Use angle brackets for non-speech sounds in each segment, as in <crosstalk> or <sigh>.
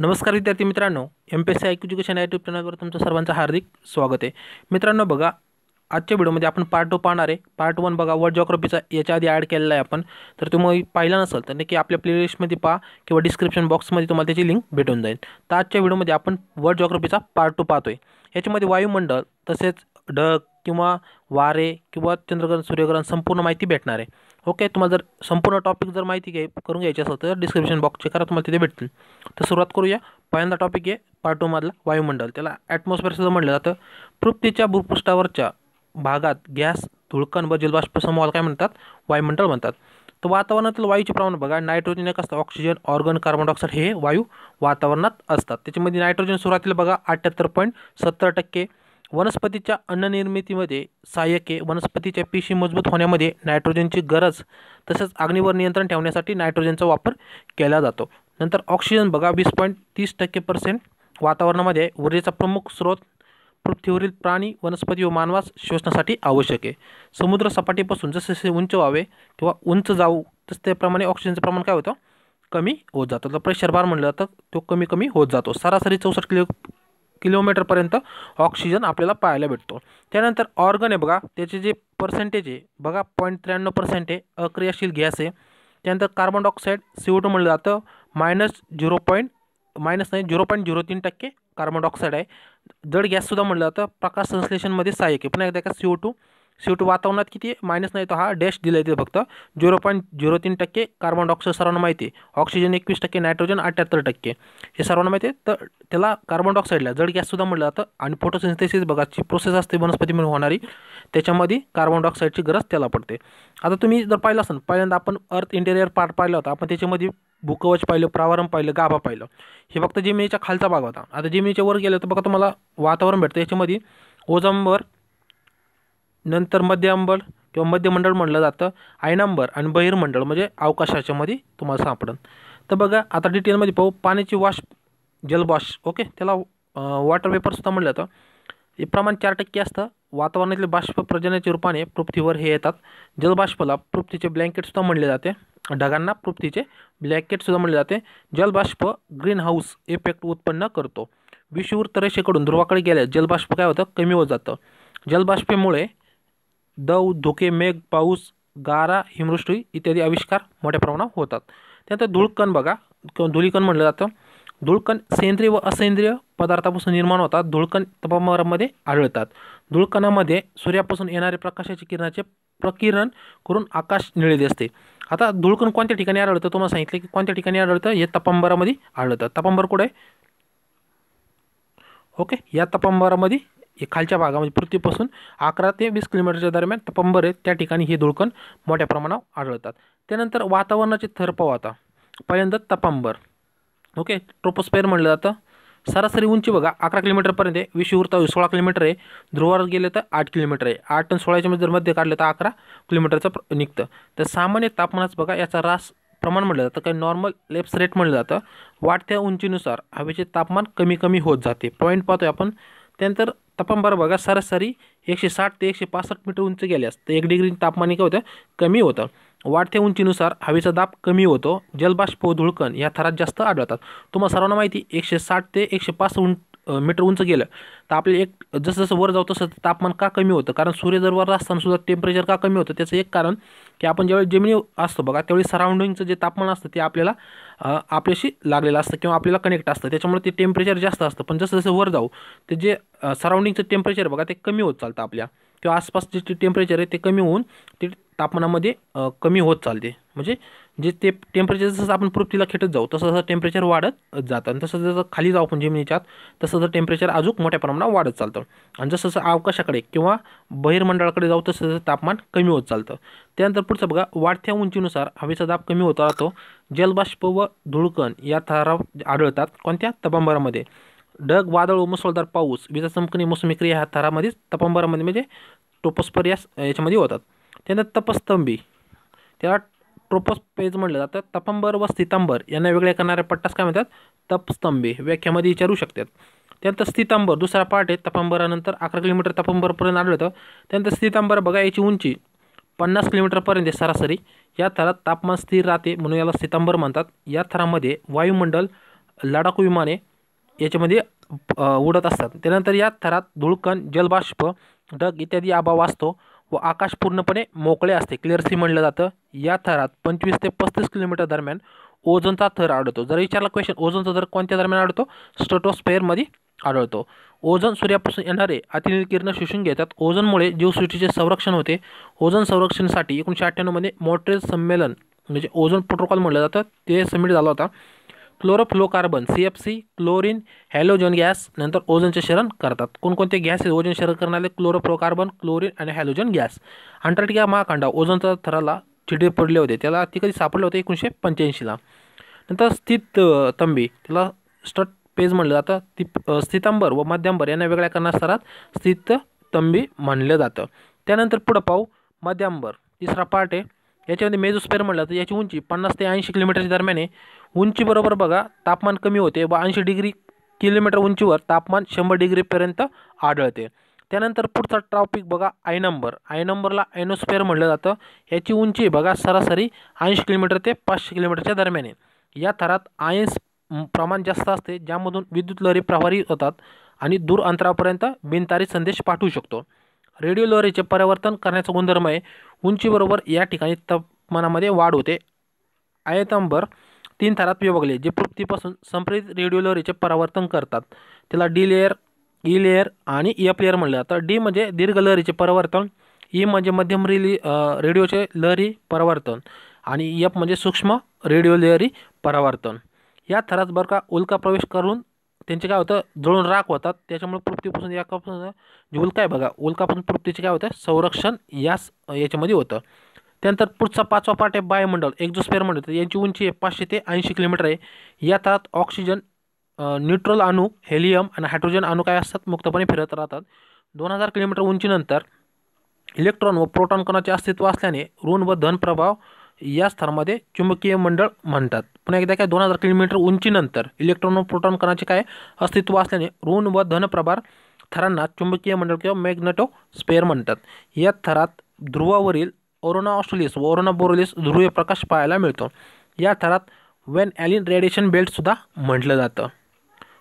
नमस्कार विद्यार्थी मित्रांनो M P S C education या चैनल पर तुमचं सर्वांचं हार्दिक स्वागत है आहे आज के वीडियो में अपन पार्ट टू पाहणार आहे पार्ट वन बगा वर्ड जॉग्रफीचा ये आधी ऐड ॲड अपन तो आपण पाला तुम्ही तो नहीं कि आप प्लेलिस्ट में पहा किंवा डिस्क्रिप्शन बॉक्समध्ये तुम्हारा त्याची लिंक भेटून जाईल तर वीडियो में अपन वर्ड जोग्राफी का पार्ट टू पाहतो आहे याच्यामध्ये वायुमंडळ तसेच ढग कि वारे कि चंद्रग्रहण सूर्यग्रहण संपूर्ण माहिती भेटणार आहे ओके तुम्हारा जर संपूर्ण टॉपिक जर माहिती घ्याय करून डिस्क्रिप्शन बॉक्स चेक करा तुम्हाला तिथे भेटतील तो सुरुआत करूँ पहिल्यांदा टॉपिक है पार्ट टू टूमधला वायुमंडल त्याला ॲटमॉस्फिअर सुद्धा म्हटलं जातं पृथ्वीच्या भूपृष्ठावरच्या भागात गैस धुड़कन व जलबाष्प समूहाला काय म्हणतात वायुमंडळ म्हणतात तर वातावरणातील वायूचे प्रमाण बघा नाइट्रोजन एक असतं ऑक्सिजन ऑर्गन कार्बन डाइऑक्साइड हे वायु वातावरणात नाइट्रोजन त्याच्यामध्ये बगा अठ्यात्तर पॉइंट सत्तर टक्के वनस्पति वनस्पतीच्या अन्ननिर्मितीमध्ये सहाय्यके वनस्पतीच्या पिशी मजबूत होण्यामध्ये नायट्रोजनची गरज तसेच अग्नीवर नियंत्रण ठेवण्यासाठी नायट्रोजनचा वापर केला जातो ऑक्सिजन बघा वीस पॉइंट तीस टक्के पर्सेंट वातावरण वातावरणामध्ये ऊर्जेचा प्रमुख स्रोत पृथ्वीवरील प्राणी वनस्पति व मानवास शोषणासाठी आवश्यक है समुद्र सपाटीपासन जस जसे उंच व्हावे कि उंच जाऊ तस ऑक्सिजन ऑक्सिजनचं प्रमाण क्या होता कमी होता जातं तर प्रेशर बार म्हटलं जातं तो कमी कमी होत जातो सरासरी चौसठ किलो किलोमीटरपर्यंत ऑक्सिजन अपने पाया भेटो त्यानंतर ऑर्गन है बघा त्याचे जे पर्सेंटेज आहे बघा पॉईंट त्र्याण्णव पर्सेंट आहे अक्रियाशील गैस है कनतर कार्बन डाइऑक्साइड सी टू म्हणलं जातं मायनस झिरो पॉईंट मायनस नाही झिरो पॉईंट झिरो तीन टक्के कार्बन डाइऑक्साइड है जड गॅससुद्धा म्हटलं जातं प्रकाश संश्लेषण सहाय्यक आहे पण एकदा का सी ओ टू शेवटी वातावरण कि मायनस नहीं तो हा डॅश दिला येते फक्त झिरो पॉईंट तीन टक्के कार्बन डाइऑक्साइड सर्वान माहिती ऑक्सीजन एक एकवीस टक्के नायट्रोजन अठ्ठ्याहत्तर टक्के हे महत्ति माहिती आहे तर त्याला कार्बन डायऑक्साईडला जड गैस म्हटलं जातं आणि फोटोसिंथेसिस बघा जी प्रोसेस असते वनस्पतीमध्ये होणारी त्याच्यामध्ये कार्बन की गरज त्याला पडते आता तुम्हें जर पाला असेल अपन अर्थ इंटेरियर पार्ट पाला होता अपन त्याच्यामध्ये भूकवच पाल प्रावरण पाहिलं गाभा पाहिलं हे फक्त जमिनीच्या खालचा भाग होता आता जमिनीच्या वर गेलं तर बघा तुम्हाला वातावरण भेटते याच्यामध्ये ओझंबर नंतर मध्यमंडळ किंवा मध्यमंडळ मंडल जातं आयनांबर बहिर्मंडल मजे अवकाशा अवकाशाच्यामध्ये तुम्हारा सापडन तो बघा आता डिटेलमध्ये पाहू पाण्याची वाष्प जलवाष्प ओके वॉटर वॉटर सुधा म्हटलं जातं ये प्रमाण चार टक्के असतं बाष्प प्रजन के रूपाने पृथ्वीवर हे येतात जलबाष्पाला पृथ्वीचे ब्लँकेटसुद्धा म्हणले जाते पृथ्वी के ब्लैंकेटसुद्धा म्हणले जाते जलबाष्प ग्रीन हाऊस इफेक्ट उत्पन्न करते विषुवृत्त रेषेकडून ध्रुवाकडे गेल्यास जलबाष्प काय होतं कमी होत जातं जलबाष्पेमुळे दव धुके मेघ पाऊस गारा हिमवृष्टी इत्यादि आविष्कार मोठ्या प्रमाणात होतात त्यानंतर धुळकण बघा किंवा धुळीकण म्हटलं जातं सेंद्रिय व असेंद्रिय पदार्थापासून निर्माण होता धुळकण तपामध्ये आड़ता धुळकणामध्ये सूर्यापासून येणारे प्रकाशाचे किरणाचे प्रकिरण करून आकाश निळे आता धुळकण को ठिकाणी आढळतं तुम्हाला सांगितलं की कोणत्या ठिकाणी तपंबरा हे तपांबरामध्ये आढळतं तपांबर कुठे ओके या तपांबरामध्ये खालच्या भागामध्ये पृथ्वीपसून अकरा वीस किलोमीटरच्या दरमियान तपंबर है त्या ठिकाणी हे धुळकण मोठ्या प्रमाणावर आढळतात त्यानंतर वातावरणाचे थर पाहू आता तपंबर ओके ट्रोपोस्पेर मंडल जता सरासरी उंची बघा अकरा किलोमीटरपर्यंत आहे विषुवृत्ता सोळा किलोमीटर है ध्रुवावर गेले तो आठ किलोमीटर है आठ टन सोलह मध्ये जर मध्य काढलं तर अकरा किलोमीटरचं प्र निघतं तर सामान्य तापमानाचं बघा रास प्रमाण मंडल जता काही नॉर्मल लेप्स रेट म्हटलं जातं वाढत्या उंचीनुसार हवे तापमान कमी कमी होते पॉइंट पॉईंट पाहतोय आपण तापमान बघा सरासरी एकशे साठ से एकशे पासष्ट मीटर उंच गेल्यास तो एक डिग्री तापमान काय होतं कमी होता वाढत्या उंचीनुसार हवेचा दाब कमी होतो जलबाष्प धुळकण या थरात जास्त आड़ता तुम्हाला सर्वांना माहिती एकशे साठ से एकशे पास उं मीटर उंच गेलं तर आपल्याला एक जसं वर जाऊ तसं तापमान का कमी होतं कारण सूर्य जर वर असताना सुद्धा टेम्परेचर का कमी होतं त्याचं एक कारण की आपण ज्यावेळी जमिनी असतो बघा त्यावेळी सराउंडिंगचं जे तापमान असतं ते आपल्याला आपल्याशी लागलेलं असतं किंवा आपल्याला कनेक्ट असतं त्याच्यामुळे ते टेम्परेचर जास्त असतं पण जसं जसं वर जाऊ ते जे सराउंडिंगचं टेम्परेचर बघा ते कमी होत चालतं आपल्या किंवा आसपास जे टेम्परेचर आहे ते कमी होऊन ते तापमानामध्ये कमी होत चालते म्हणजे जे ते टेम्परेचर जसं आपण पृथ्वीला खेटत जाऊ तसा तसं टेम्परेचर वाढत जातं आणि जस जसं खाली जाऊ आपण जमिनीच्यात तसं जसं टेम्परेचर अजूक मोठ्या प्रमाण वाढत चालतं आणि जस जसं अवकाशाकडे किंवा बहिर्मंडळाकडे जाऊ तसं तसं तापमान कमी होत चालतं त्यानंतर बढ़त्या उंचीनुसार हवे दाब कमी होता राहतो जलबाष्प व धुड़कन या आड़ता को कोणत्या तबांबरामध्ये ढग वादळ व मुसळधार पाऊस विजा चमकणी मोसमी क्रिया ह्या थरामध्येच तबांबरामध्ये म्हणजे टोपस्पर या याच्यामध्ये होतात त्यानंतर ट्रोपोस्पेज म्हटलं जातं तपंबर व स्थितांबर यांना वेगे करना पट्टास काय म्हणतात तपस्तंभे व्याख्यामध्ये विचारू शकतात त्यानंतर दुसरा पार्ट आहे तपंबरानंतर अकरा किलोमीटर तपंबरपर्यंत आढळतं त्यानंतर स्थितांबर बघा याची उंची पन्नास किलोमीटरपर्यंत सरासरी या थरात तापमान स्थिर रहते म्हणून याला सितांबर म्हणतात या थरामध्ये वायुमंडल लडाखू विमाने याच्यामध्ये उडत असतात त्यानंतर या थरात जलबाष्प ढग इत्यादि अभाव वाचतो व आकाश पूर्णपणे मोकळे आते क्लियर सी म्हणलं जता थर थरात पंचवीस ते पस्तीस किलोमीटर दरमियान ओजन का थर आड़ो जर विचार क्वेश्चन ओजन का थर को दरमियान आड़ो स्ट्रेटोस्फेअरमध्ये आढळतो आड़ो ओजन येणारे अतिनील किरण शोषण शोषून घेतात ओझोनमुळे जीवसृष्टीचे संरक्षण होते ओजन संरक्षण संरक्षणासाठी एकोणीसशे अठ्ठ्याण्णवमध्ये मॉट्रेज संमेलन म्हणजे ओझोन प्रोटोकॉल म्हटलं जातं सबमिट झाला होता chlorofluorocarbon C F C chlorine halogen gas नंतर ओझोनचे शरण करता को गैस है ओजन शरण करणारे क्लोरोफ्लोकार्बन क्लोरीन आणि गैस गॅस अंटार्क्टिका ओजन ओझोनच्या थराला छिडे पडले होते कभी ती होते एकोणीसशे पंचला नर स्थित तंबी त्याला स्टट पेज मंडल जता स्थितंबर व मध्यांबर यांना वेगळ्या करणाऱ्या स्थित तंबी म्हणलं जातं त्यानंतर पुढं पाहू मध्यंबर पार्ट है ये मेजोस्पेर म्हणलं तर याची उंची पन्नास ते ऐंशी किलोमीटरच्या दरमियान है उंचीबरोबर बघा तापमान कमी होते व ऐंशी डिग्री किलोमीटर उंचीवर तापमान शंबर डिग्रीपर्यंत आड़ते त्यानंतर पुढचा टॉपिक बघा आय नंबर आय नंबरला ॲनोस्फेअर म्हटलं जता याची उंची बगा सरासरी ऐंशी किलोमीटर के पाचशे किलोमीटर दरमियान है या थरात आयन्स प्रमाण जास्त असते ज्यामधून विद्युत लहरी प्रभारी होता आणि दूर अंतरापर्यंत बिनतारी संदेश पाठू शकतो रेडिओ लहरीचे परिवर्तन करण्याचा गुणधर्म आहे उंचीबरोबर या यठिका तापमानामध्ये वाढ होते आयतांबर तीन थरात विभागले जे पृथ्वीपासून संप्रेरित रेडिओ लहरीचे परावर्तन करतात त्याला डी लेयर ई लेअर आणि एफ लेअर म्हणलं डी म्हणजे दीर्घ लहरी परावर्तन ई मजे मध्यम रेली रेडियो लहरी परावर्तन आणि एफ सूक्ष्म रेडियो लहरी परावर्तन या थरात बर का उल्का प्रवेश करून त्यांचे काय होतं राख होता त्याच्यामुळे पृथ्वीपासून यापासून जी उल्का आहे बघा उल्कापासून पृथ्वीचे काय होतं संरक्षण यास याच्यामध्ये होतं त्यानंतर पुढचा पाचवा पार्ट आहे बायोमंडल एक्झोस्फेअर म्हणतात यांची उंची आहे पाचशे ते ऐंशी किलोमीटर आहे या तळात ऑक्सिजन न्यूट्रल अणू हेलियम आणि हायड्रोजन अणू काय असतात मुक्तपणे फिरत राहतात दोन हजार किलोमीटर उंचीनंतर इलेक्ट्रॉन व प्रोटॉन कणाचे अस्तित्व असल्याने ऋण व धन प्रभाव या स्तरामध्ये चुंबकीय मंडळ म्हणतात पुन्हा एकदा काय दोन हजार किलोमीटर उंचीनंतर इलेक्ट्रॉन व प्रोटॉन कणाचे काय अस्तित्व असल्याने ऋण व धन प्रभार थरांना चुंबकीय मंडळ किंवा मॅग्नेटो स्पेअर म्हणतात या थरात ध्रुवावरील ओरोना ऑस्ट्रेलियस व ओरोना बोरोलियस ध्रुवीय प्रकाश पाहायला मिळतो या थरात वेन ॲलिन रेडिएशन बेल्टसुद्धा म्हटलं जातं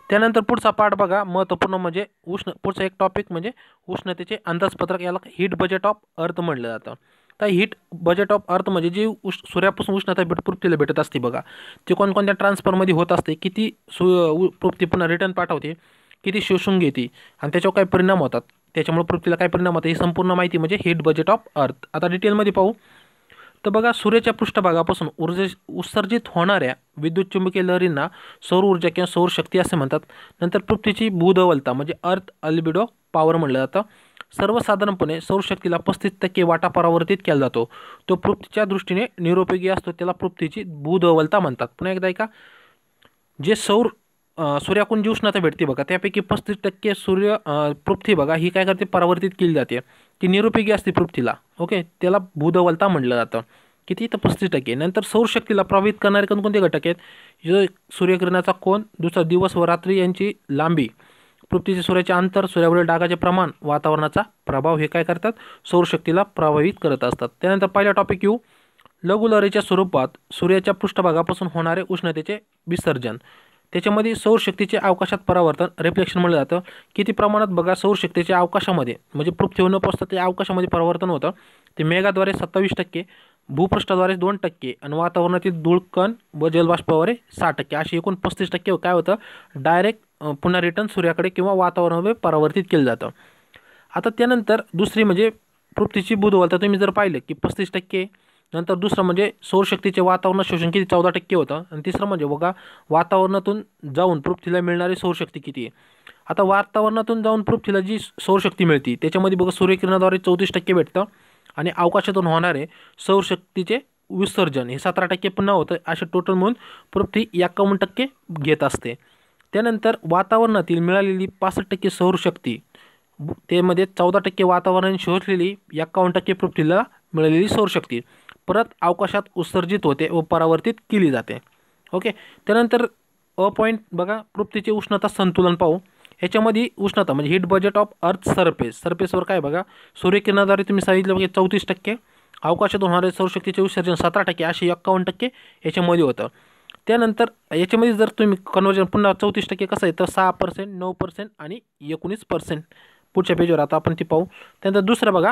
त्यानंतर पुढचा पाठ बघा महत्त्वपूर्ण म्हणजे उष्ण पुढचा एक टॉपिक म्हणजे उष्णतेचे अंदाजपत्रक याला हीट बजेट ऑफ अर्थ म्हटलं जातं तर हीट बजेट ऑफ अर्थ म्हणजे जी उष् सूर्यापासून उष्णता भेट पृथ्वीला भेटत असते बघा ती कोणकोणत्या ट्रान्सफरमध्ये होत असते किती सु पृथ्वी पुन्हा रिटर्न पाठवते किती शोषून घेते आणि त्याच्यावर काय परिणाम होतात त्याच्यामुळे का परिणाम होता है संपूर्ण माहिती म्हणजे हिट बजेट ऑफ अर्थ आता डिटेल डिटेलमध्ये पाहू तो बघा सूर्याच्या पृष्ठभागापासून ऊर्जे उत्सर्जित होना विद्युत चुंबकीय लहरींना सौर ऊर्जा कि सौर शक्ति असे म्हणतात पृथ्वी की भूदवलता म्हणजे अर्थ अल्बिडो पॉवर मंडल जता सर्वसाधारणपणे सौरशक्तीला पस्तीस टक्के वाटा परावर्तित किया जातो तो दृष्टि ने निरुपयोगी असतो त्याला पृथ्वीची भूधवलता म्हणतात पुन्हा एकदा ऐका जे सौर सूर्याकुंड जीवसनाता भेटते बघा त्यापैकी पस्तीस टक्के सूर्य पृथ्वी बगा हि का करते परावर्तित केली जाते ती निरुपयोगी असते पृथ्वीला ओके त्याला भूधवलता म्हटलं जातं किती तर पस्तीस टक्के नंतर सौरशक्तीला प्रभावित करणारे कोणकोणते घटक आहेत जो सूर्यकिरणाचा कोण दुसरा दिवस व रात्री यांची लांबी पृथ्वीचे सूर्याचे अंतर सूर्यावरील डागाचे प्रमाण वातावरणाचा प्रभाव हे काय करतात सौरशक्तीला प्रभावित करत असतात त्यानंतर पहिला टॉपिक येऊ लघुलहरीच्या स्वरूपात सूर्याच्या पृष्ठभागापासून होणारे उष्णतेचे विसर्जन त्याच्यामध्ये सौरशक्तीचे अवकाशात परावर्तन रिफ्लेक्शन म्हणलं जातं किती प्रमाणात बघा सौरशक्तीचे अवकाशामध्ये म्हणजे पृथ्वीवर न पोचता ते अवकाशामध्ये परावर्तन होतं ते मेघाद्वारे सत्तावीस टक्के भूपृष्ठाद्वारे दोन टक्के आणि वातावरणातील व जलबाष्पाद्वारे सहा टक्के असे एकूण पस्तीस टक्के काय होतं डायरेक्ट अं, पुन्हा रिटर्न सूर्याकडे किंवा वातावरणामध्ये परावर्तित केलं जातं आता त्यानंतर दुसरी म्हणजे पृथ्वीची बुधवलता तुम्हें जर पाहिलं कि पस्तीस टक्के नंतर दुसरं म्हणजे सौरशक्तीचे वातावरण शोषण किती चौदा टक्के होतं आणि तिसरं म्हणजे बघा वातावरणातून जाऊन पृथ्वीला मिळणारी सौरशक्ती किती आहे आता वातावरणातून जाऊन पृथ्वीला जी सौरशक्ती मिळते त्याच्यामध्ये बघा सूर्यकिरणाद्वारे चौतीस टक्के भेटतं आणि अवकाशातून होणारे सौरशक्तीचे विसर्जन हे सतरा टक्के पुन्हा होतं असे टोटल म्हणून पृथ्वी एकावन्न टक्के घेत असते त्यानंतर वातावरणातील मिळालेली पासष्ट टक्के सौरशक्ती त्यामध्ये चौदा टक्के वातावरण शोषलेली एकावन्न टक्के पृथ्वीला मिळालेली सौरशक्ती परत अवकाशात उत्सर्जित होते व परावर्तित केली जाते ओके त्यानंतर अ पॉइंट बघा पृथ्वीचे उष्णता संतुलन पाहू याच्यामध्ये उष्णता म्हणजे heat budget of earth surface सरफेसवर काय बघा सूर्यकिरणाद्वारे तुम्ही सांगितलं म्हणजे चौतीस टक्के अवकाशात होणारे सौरशक्तीचे उत्सर्जन सतरा टक्के असे एक्कावन्न टक्के याच्यामध्ये होतं त्यानंतर याच्यामध्ये जर तुम्ही कन्वर्जन पुन्हा चौतीस टक्के कसं आहे तर सहा पर्सेंट नऊ पर्सेंट आणि एकोणीस पर्सेंट पुढच्या पेजवर आता आपण ती पाहू त्यानंतर दुसरं बघा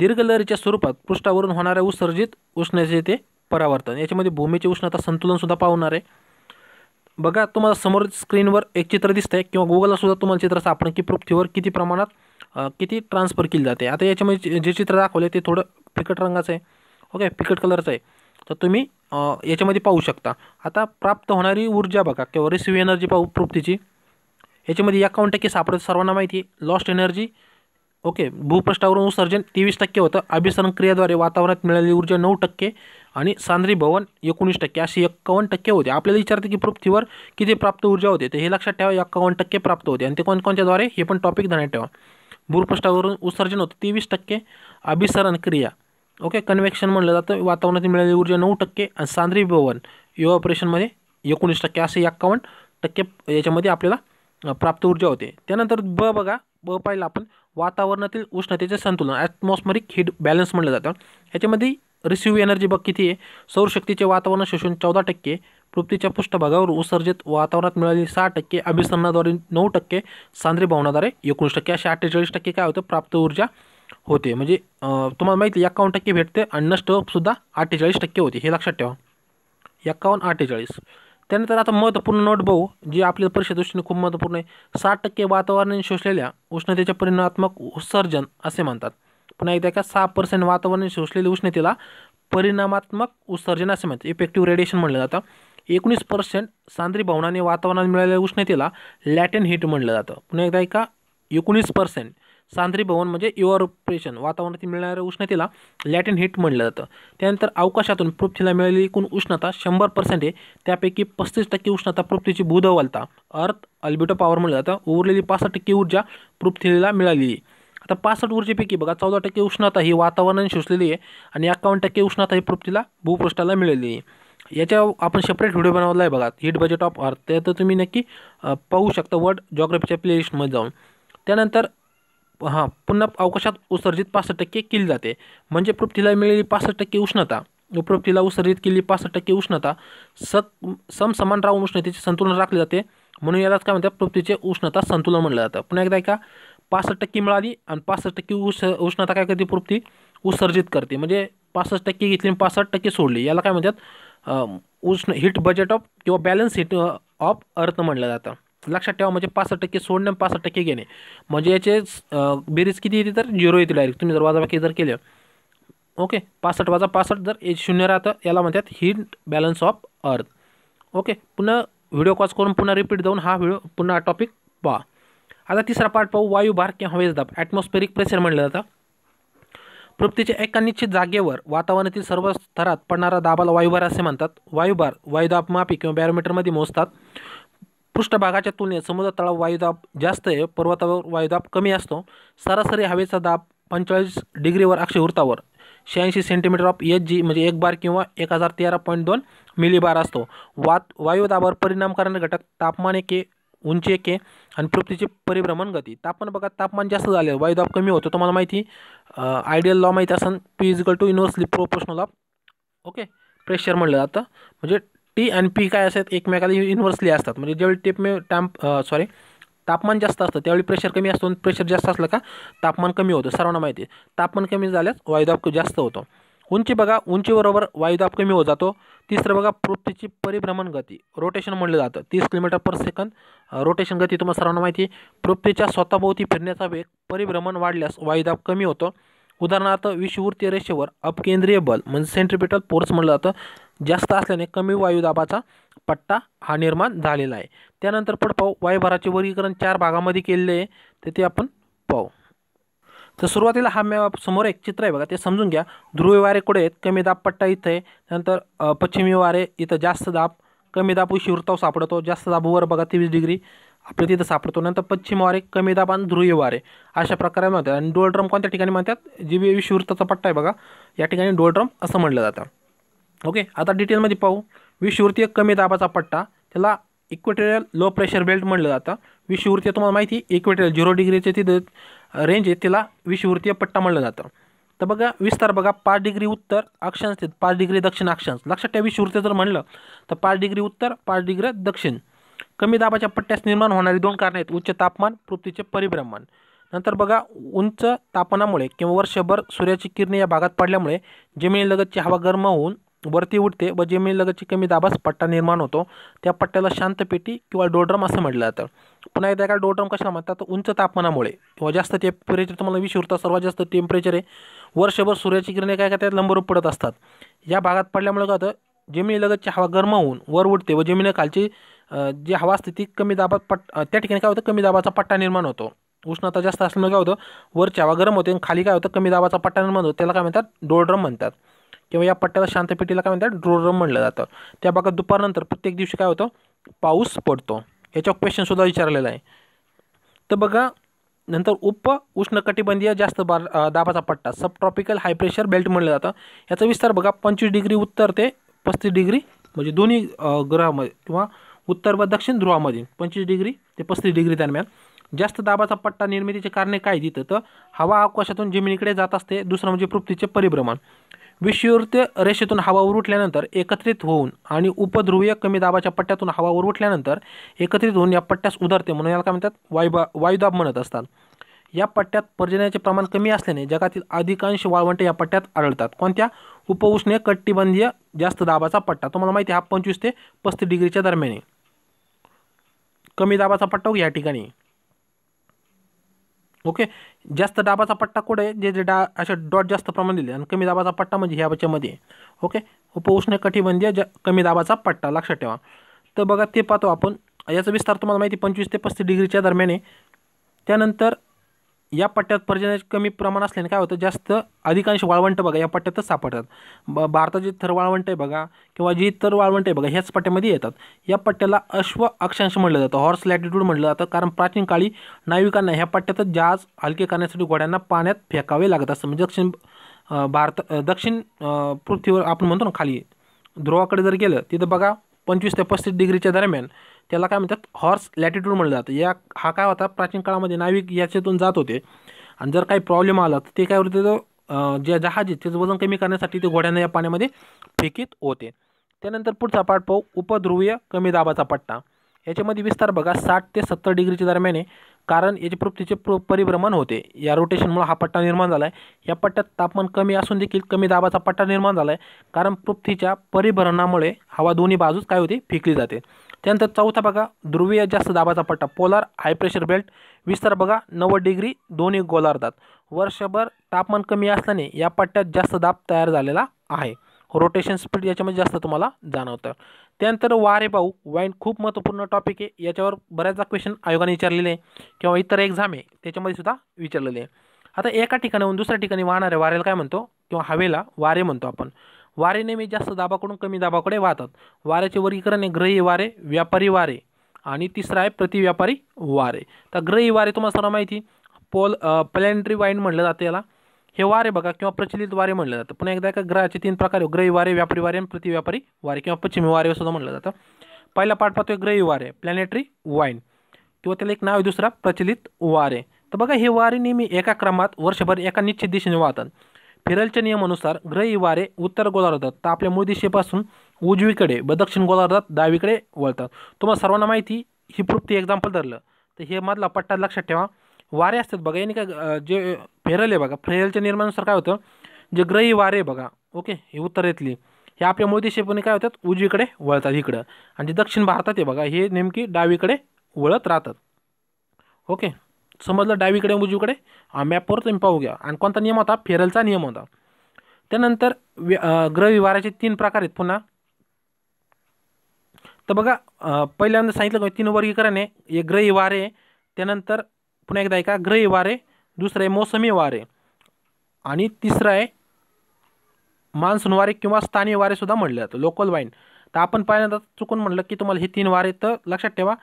दीर्घ लहरीच्या स्वरूपात पृष्ठावरून होणाऱ्या उत्सर्जित उष्णतेचे से परावर्तन ये भूमि की उष्णता सतुलनसुद्धा पाहणार है बघा तुम्हाला समोर स्क्रीन पर एक चित्र दिसतं आहे किंवा गुगलला सुद्धा तुम्हाला चित्र सापडणं कि पृथ्वीवर किती प्रमाणात किती ट्रान्सफर केली जाते आता याच्यामध्ये जे चित्र दाखवले तो थोड़े फिकट रंगाच है ओके फिकट कलरचं आहे तर तुम्ही याच्यामध्ये पाहू शकता आता प्राप्त होनी ऊर्जा बगा किंवा रिसीव एनर्जी पा की पृथ्वीची याच्यामध्ये अकाउंट टक्के सापड़े सर्वांना माहिती है लॉस्ट एनर्जी ओके भूपृष्ठा उत्सर्जन तेवीस टक्के होतं अभिसरण क्रियाद्वारे वातावरण मिळालेली ऊर्जा नौ टक्के आणि सांद्री भवन एकोणीस टक्के अशी एक्कावन्न टक्के होते आपल्याला विचारते की पृथ्वीवर किती प्राप्त ऊर्जा होते तर हे लक्षा ठेवा एक्कावन्न टक्के प्राप्त होते आणि कौन कोणकोणच्याद्वारे हे पण टॉपिक ध्यानात ठेवा भूपृष्ठावरून उत्सर्जन होतं तेवीस टक्के अभिसरण क्रिया ओके कन्व्हेक्शन म्हणलं जातं वातावरण मिळालेली ऊर्जा नौ टक्के सांद्री भवन युवा ऑपरेशनमध्ये एकोणीस टक्के असे टक्के अपने प्राप्त ऊर्जा होते त्यानंतर ब बघा ब पाहिलं आपण वातावरणातील उष्णतेचे संतुलन ॲटमॉस्फरिक हीट बॅलन्स म्हटलं जातं ह्याच्यामध्ये रिसिव्ह एनर्जी बघ किती आहे सौरशक्तीचे वातावरण शोषण चौदह टक्के पृथ्वीच्या पृष्ठभागावर उत्सर्जित वातावरणात मिळालेली सहा टक्के अभिसरणाद्वारे नौ टक्के सांद्रे भवनाद्वारे एकोणीस टक्के अशा अठ्ठेचाळीस टक्के काय होतं प्राप्त ऊर्जा होते म्हणजे तुम्हाला माहिती एकावन्न टक्के भेटते आणि नष्टसुद्धा अठ्ठेचाळीस टक्के होते हे लक्षात ठेवा एकावन्न अठ्ठेचाळीस त्यानंतर आता महत्त्वपूर्ण नोट भाऊ जी आपल्याला परीक्षा दृष्टीने खूप महत्त्वपूर्ण आहे साठ टक्के वातावरणाने शोषलेल्या उष्णतेचे परिणामात्मक उत्सर्जन असे म्हणतात पुन्हा एकदा का सहा पर्सेंट वातावरण शोषलेल्या उष्णतेला परिणामात्मक उत्सर्जन असे म्हणतात इफेक्टिव्ह रेडिएशन म्हणलं जातं एकोणीस पर्सेंट सांद्री भवनाने वातावरणात मिळालेल्या उष्णतेला लॅटेन हीट म्हणलं जातं पुन्हा एकदा एका एकोणीस पर्सेंट सांद्री भवन म्हणजे इव्हॉपरेशन वातावरण मिळणाऱ्या उष्णते लैटिन हिट म्हटलं जातं त्यानंतर पृथ्वीला मिळालेली एकूण उष्णता शंबर पर्सेंट आहे त्यापैकी पस्तीस टक्के उष्णता पृथ्वी पृथ्वीची भूधवलता अर्थ अल्बिटो पॉवर म्हटलं जातं उरलेली पासष्ट टक्के ऊर्जा पृथ्वीला मिळालेली आता पासष्ट ऊर्जेपैकी बघा चौदा टक्के उष्णता ही वातावरण शोषलेली है और अठ्ठावन्न टक्के उष्णता ही पृथ्वीला भूपृष्ठाला मिळालेली आहे याच्या आपण सेपरेट वीडियो बनवला आहे बघा हिट बजेट ऑफ अर्थ ते तर नक्की पहू शकता वर्ड जॉग्रफीच्या प्लेलिस्टमध्ये जाऊन त्यानंतर हाँ पुनः अवकाशात उत्सर्जित पासष्ट टक्के केली जाते म्हणजे पृथ्वीला मिळेली पासष्ट टक्के उष्णता उपृथ्वीला उत्सर्जित केली पासष्ट टक्के उष्णता सक समसमान राहून उष्णतेचे संतुलन राखले जाते म्हणून यालाच काय म्हणतात पृथ्वीचे उष्णता संतुलन म्हणलं जातं पुन्हा एकदा का पासष्ट टक्के मिळाली आणि पासष्ट टक्के उष उष्णता काय करते पृथ्वी उत्सर्जित करते म्हणजे पासष्ट टक्के घेतली आणि पासष्ट टक्के सोडली याला काय म्हणतात अं, उष्ण हिट बजेट ऑफ किंवा बॅलन्स हिट ऑफ अर्थ म्हणलं जातं लक्षा ठेवा म्हणजे पासष्ट टक्के सोडणे पासष्ट टक्के घेणे म्हणजे याचे बेरीज किती येते तर डायरेक्ट तुम्हें जर वाजाबाकी जर के ओके पास वजा पास जर शून्य राहतं याला म्हणतात heat balance of earth okay पुन्हा व्हिडिओ कॉज करून पुन्हा रिपीट जाऊन हा वीडियो पुन्हा टॉपिक पहा आता तीसरा पार्ट पाहू वायुभार किंवा हवेज दाब प्रेसर मंडल जता जातं के एक निश्चित जागे वातावरण सर्व स्तरात पडणारा दाबाला वायुभार असे म्हणतात वायुभार वायुदाबमापी किंवा बॅरोमीटरमध्ये मोजतात पृष्ठभागाच्या तुलनेत समुद्र तला वायुदाब जास्त है पर्वतावर वायुदाब कमी आतो सरासरी हवेचा दाब पंच डिग्री डिग्रीवर अक्षवृत्तावर शहाऐंशी सेंटीमीटर ऑफ एच जी म्हणजे एक बार कि एक हजार तेरह पॉइंट दोन मिलीबार असतो वात वायुदाबावर परिणाम करना घटक तापमान एक उंची एके आणि पृथ्वीची परिभ्रमण गति तापमान बघा तापमान जास्त झाले वायुदाब कमी होतो तुम्हाला माहिती आयडियल लॉ महत असेल P equal to universally proportional of okay pressure म्हटलं जातं टी आणि पी काय असतात एकमेकाला इन्व्हर्सली असतात म्हणजे ज्यावेळी टेपमे सॉरी तापमान जास्त असतं प्रेशर कमी असतो प्रेशर जास्त असलं का तापमान कमी होतं सर्वांना महत्ति है तापमान कमी झाल्यास वायुदाब जास्त होतो उंची बघा उंचीबरोबर वायुदाब कमी होत जातो तिसरं बघा की परिभ्रमण गति रोटेशन मंडल जातं तीस किलोमीटर पर सेकंड रोटेशन गति तुम्हारा गती तुम्हाला पृथ्वी का स्वतः भोवती फिरने का वेग परिभ्रमण वाड़स वायुदाब कमी होतो उदाहरणार्थ विषुवृत्तीय रेषे अपकेंद्रीय बल म्हणजे सेंट्रिपिटल फोर्स म्हणलं जातं जास्त असल्याने कमी वायुदाबाचा पट्टा हा निर्माण है आहे त्यानंतर पडपाव वायुभाराचे वर्गीकरण चार भागामध्ये केलेले आहे तर ते आपण पाहू तर हा मॅ समोर एक चित्र आहे बघा ते समजून वारे कूड़े कमी दाब पट्टा इत है नर पश्चिमी वारे इत जास्त दाब कमी दाब उशिवृत्ताव सापड़ो जास्त दाब वर बघा तेवीस डिग्री अपने तिथे सापड़ो नर पश्चिम वारे कमी दाब आणि ध्रुवीय वारे अशा प्रकार म्हणतात आणि डोल ड्रम कोणत्या ठिकाणी म्हणतात पट्टा है बघा ये डोलड्रम डोल ड्रम असं म्हटलं ओके आता डिटेल डिटेलमध्ये पहू विषुवृत्तीय कमी दाबा पट्टा जला इक्वेटेरियल लो प्रेशर बेल्ट म्हटलं जातं विषुवृत्तीय महत्ति माहिती इक्वेटेरियल झिरो डिग्रीचे तिथे रेंज है तिला विषुवृत्तीय पट्टा म्हटलं जता तो बघा विस्तार बगा पांच डिग्री उत्तर अक्षांश आहेत पाच डिग्री दक्षिण अक्षांश लक्षा ठेवा विषुवृत्तीय जर मंडल तो पांच डिग्री उत्तर पांच डिग्री दक्षिण कमी दाबा पट्ट्यास निर्माण होने दोन कारणं उच्च तापमान पृथ्वीचे परिभ्रमण नंतर बगा उंच तापमानामुळे कि वर्षभर सूर्या सूर्याची किरणे या भागात पडल्यामुळे की हवा गर्म होऊन वरती उठते व जमिनीलगतची कमी दाबास पट्टा निर्माण होतो त्या पट्ट्याला शांतपेटी किंवा डोड्रम असं म्हटलं जातं पुन्हा एकदा का डोड्रम कशाला म्हणतात तर उंच तापमानामुळे किंवा जास्त टेम्परेचर तुम्हाला विषय सर्वात जास्त टेम्परेचर आहे वर्षभर सूर्याची किरणे काय करतात लंबरूप पडत असतात या भागात पडल्यामुळे काय होतं जमिनीलगतची हवा गरम होऊन वर उडते व जमिनीखालची जी हवा असते ती कमी दाबात पट त्या ठिकाणी काय होतं कमी दाबाचा पट्टा निर्माण होतो उष्णता जास्त असल्यामुळे काय होतं वरची हवा गरम होते आणि खाली काय होतं कमी दाबाचा पट्टा निर्माण होतो त्याला काय म्हणतात डोड्रम म्हणतात कि या शांतपेटी का काय म्हणतात ड्रोरम म्हणलं जातं दुपार नर प्रत्येक दिवसी काय होता पाउस पडतो याच्यावर क्वेश्चनसुद्धा विचारलेला आहे तर बघा नंतर उप उष्णकटिबंधीय जास्त बार अं, दाबा पट्टा सब ट्रॉपिकल हाई प्रेशर बेल्ट म्हणलं जातं याचा विस्तार बघा पंचवीस डिग्री उत्तर ते पस्तीस डिग्री म्हणजे दोन्ही अं, ग्रहामध्ये कि उत्तर व दक्षिण ध्रुवामध्ये पंचवीस डिग्री ते पस्तीस डिग्री दरम्यान जास्त दाबा पट्टा निर्मितीचे कारण काय दितं तर हवा आकाशातून जमिनीकडे जता असते दुसरं म्हणजे परिभ्रमण विषुवृत्तीय रेषेतून हवा उठल्यानंतर एकत्रित होऊन उपध्रुवीय कमी दाबा पट्ट्यातून हवा उठल्यानंतर एकत्रित हो या पट्ट्यास उधरते म्हणून याला काय वायुदाब म्हणत असतात या पट्ट्यात पर्जन्याचे प्रमाण कमी असल्याने जगातील अधिकांश वालवंटे या पट्ट्यात आड़ता कोणत्या उपउष्णे कट्टीबंधीय जास्त दाबा पट्टा तुम्हारा महत्ति हा पंच ते पस्तीस डिग्रीच्या दरम्यान कमी दाबा पट्टा या ठिकाणी ओके जास्त दाबा पट्टा कुठं आहे जे जे डा अशा डॉट जास्त प्रमाण दिले आणि कमी दाबा पट्टा म्हणजे ह्या याच्यामध्ये ओके उपउष्ण कटिबंधीय ज कमी दाबा पट्टा लक्षात ठेवा तो बघा ते अपन आपण तुम्हारा विस्तार तुम्हाला माहिती पंचवीस पस्तीस डिग्री दरम्यान आहे त्यानंतर या पट्ट्यात पर्जन्य कमी प्रमाण असल्याने काय होतं जास्त अधिकांश वाळवंट बघा या पट्ट्यातच सापडतात ब भारताची थर वाळवंट आहे बघा किंवा जी तर वाळवंट आहे बघा ह्याच पट्ट्यामध्ये येतात या पट्ट्याला अश्व अक्षांश म्हटलं जातं हॉर्स लॅटिट्यूड म्हटलं जातं कारण प्राचीन काळी नाविकांना ह्या पट्ट्यातच जहाज हलके करण्यासाठी घोड्यांना पाण्यात फेकावे लागत असतं म्हणजे दक्षिण भारत दक्षिण पृथ्वीवर आपण म्हणतो ना खाली ध्रुवाकडे जर गेलं तिथं बघा पंचवीस ते पस्तीस डिग्रीच्या दरम्यान त्याला काय हॉर्स लैटिट्यूड मिल जाता या हा का होता प्राचीन काळामध्ये नाविक याच्यातून जात होते जर का प्रॉब्लम आला तो क्या काय होते जे जहाज आहे त्याचं वजन कमी करना ते घोड्यांना या पाण्यामध्ये फेकीत होते त्यानंतर पुढचा पाठ पाहू उपध्रुवीय कमी दाबा पट्टा याच्यामध्ये विस्तार बघा साठ ते सत्तर डिग्रीच्या दरम्यान आहे कारण याचे पृथ्वीचे परिभ्रमण होते या रोटेशनमुळे हा पट्टा निर्माण झाला आहे या पट्ट्यात तापमान कमी असून देखील कमी दाबा पट्टा निर्माण झाला आहे कारण पृथ्वीच्या परिभ्रमणामुळे हवा दोन्ही बाजूस काय होती फेकली जाते त्यानंतर चौथा बघा ध्रुवीय जास्त दाबाचा पट्टा पोलार हाय प्रेशर बेल्ट विस्तार बघा नव्वद डिग्री दोन्ही गोलार्धात वर्षभर तापमान कमी असल्याने या पट्ट्यात जास्त दाब तयार झालेला आहे रोटेशन स्पीड याच्यामध्ये जास्त तुम्हाला जाणवतं त्यानंतर वारे भाऊ वाईन खूप महत्त्वपूर्ण टॉपिक आहे याच्यावर बऱ्याचदा क्वेश्चन आयोगाने विचारलेले आहे किंवा इतर एक्झाम आहे त्याच्यामध्ये सुद्धा विचारलेले आहे आता एका ठिकाणाहून दुसऱ्या ठिकाणी वाहणाऱ्या वाऱ्याला काय म्हणतो किंवा हवेला वारे म्हणतो आपण वारे नेहमी जास्त दाबाकडून कमी दाबाकडे वाहतात वारे वर्गीकरण है ग्रही वारे व्यापारी वारे तीसरा है प्रति व्यापारी वारे तो ग्रही वारे तुम्हारा सर्व माहिती पोल प्लैनेटरी वाइन मंडल जातं याला वारे बघा किंवा प्रचलित वारे मंडल जता पुनः एकदा एका ग्रहाचे तीन प्रकार ग्रही वारे व्यापारी वारे प्रति व्यापारी वारे कि पश्चिमी वारे सुधा म्हटलं जातं पहिला पाठ पाहतोय ग्रही वारे प्लैनेटरी वाइन कि एक नाव आहे दुसरा प्रचलित वारे तो बघा वारे नेहमी एका क्रमात वर्षभर एक निश्चित दिशे वाहतात फिरलच्या नियमानुसार ग्रह वारे उत्तर गोलार्धात तो आपल्या मूळ दिशेपासून उजवीकडे दक्षिण गोलार्धात डावीकडे वळतात तुम्हाला सर्वांना माहिती ही प्रूफ एक्झाम्पल धरलं तर हे मधला पट्टा लक्षा ठेवा वारे असतात बघा याने काय जे फेरल है बघा फेरलच्या निर्माणानुसार काय होतं जे ग्रही वारे बघा ओके हे उत्तरेतली हे आपल्या मूळ दिशेपणे काय होतात उजवीकडे वळतात इकडं आणि जे दक्षिण भारत आहे बगा हे नेमकी डावीक वळत राहतात ओके समजलं डावी उजवीकडे मॅपवरच इम्पा हो गया आणि कोणता नियम होता फेरलचा नियम होता त्यानंतर ग्रहविवाराचे तीन प्रकार है पुनः तो बघा पहिल्यांदा सांगितलं तीन वर्गीकरण है एक ग्रही वारे त्यानंतर पुन्हा एकदा ऐका ग्रही वारे दुसरं है मोसमी वारे आणि तिसरं आहे मान्सून वारे किंवा स्थानीय वारेसुद्धा म्हटलं जातं लोकल वाइन तो अपन पैया चुकून मंडल कि तुम्हाला हे तीन वारे तो लक्षा ठेवा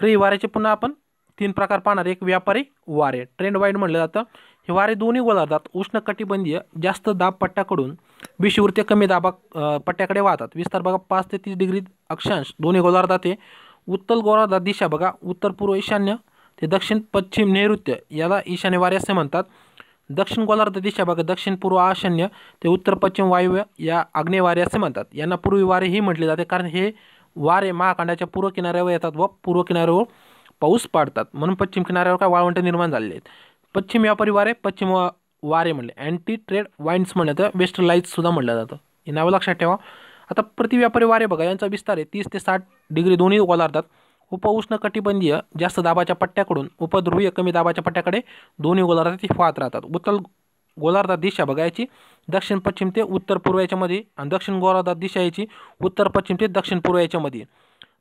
ग्रही वारेचे पुन्हा आपण तीन प्रकार पाहणारे एक व्यापारी वारे ट्रेंड वाईड म्हटलं जातं हे वारे दोन्ही गोलार्धात उष्ण कटिबंधीय जास्त दाब पट्ट्याकडून विषुवर ते कमी दाबा पट्ट्याकडे वहत विस्तार बगा पांच से तीस डिग्री अक्षांश दोनों गोलार्धात हे उत्तर गोलार्धा दिशा बगा उत्तर पूर्व ईशान्य दक्षिण पश्चिम नैऋत्य याला ईशान्य वारे असे म्हणतात दक्षिण गोलार्ध दिशा भागात दक्षिण पूर्व आशन्य ते उत्तर पश्चिम वायव्य या आग्ने वारे असे म्हणतात पूर्वी वारे ही म्हटले जाते कारण हे वारे महाकंडा पूर्व किनाऱ्यावर येतात व पूर्व किनाऱ्यावर पाऊस पड़ता म्हणून पश्चिम किनाऱ्यावर काय वाळवंट निर्माण झालेले पश्चिम व्यापारी वारे पश्चिम वारे म्हणले एंटी ट्रेड वाईन्स म्हणलं तर वेस्टर्लाईजसुद्धा म्हटलं जातं हे नावं लक्षा ठेवा आता व्यापारी वारे बघा विस्तार आहे तीस से साठ डिग्री दोन्ही ओलारतात उपउष्ण कटिबंधीय जास्त दाबा पट्ट्याकडून उपध्रुवीय कमी दाबा पट्टक दोनों गोलार्धात ते फात राहतात उत्तर गोलार्धात दिशा बघायची दक्षिण पश्चिम से उत्तर पूर्व याच्यामध्ये आणि दक्षिण गोलार्धा दिशा याची उत्तर पश्चिम ते दक्षिण पूर्व याच्यामध्ये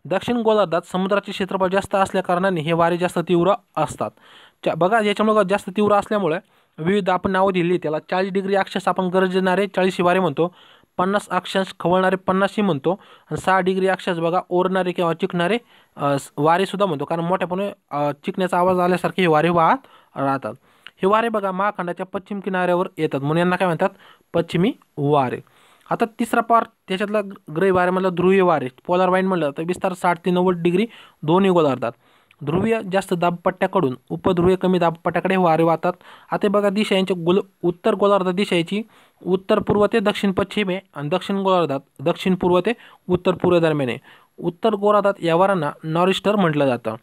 दक्षिण गोलार्धात समुद्राचे क्षेत्रफळ जास्त असल्याकारणाने हे वारे जास्त तीव्र असतात बघा याच्यामुळे जास्त तीव्र असल्यामुळे विविध आपण नावं दिली त्याला चाळीस डिग्री अक्षांश आपण गरजणारे चाळीस वारे म्हणतो पन्नास अक्षांश खवळणारे पन्नासशी म्हणतो आणि सहा डिग्री अक्षांश बघा ओरणारे किंवा चिकणारे वारेसुद्धा म्हणतो कारण मोठ्यापणे चिकण्याचा आवाज आल्यासारखे हे वारे वाहत राहतात हे वारे बघा महाखंडाच्या पश्चिम किनाऱ्यावर येतात म्हणून यांना काय म्हणतात पश्चिमी वारे आता तिसरा पार्ट त्याच्यातला ग्रह वारे म्हटलं ध्रुवीय वारे पोलार वाईन म्हटलं तर विस्तार साठ ते नव्वद डिग्री दोन्ही गोलार्धात ध्रुवीय जास्त दाबपट्ट्याकडून उपध्रुवीय कमी दाबपट्ट्याकडे वारे वाहतात आता बघा दिशा यांच्या गोल उत्तर दिशा दिशायची उत्तर पूर्व ते दक्षिण पश्चिम आहे आणि दक्षिण गोलार्धात दक्षिण पूर्व ते उत्तर पूर्व दरम्यान आहे उत्तर गोलार्धात या वारांना नॉरिस्टर म्हटलं जातं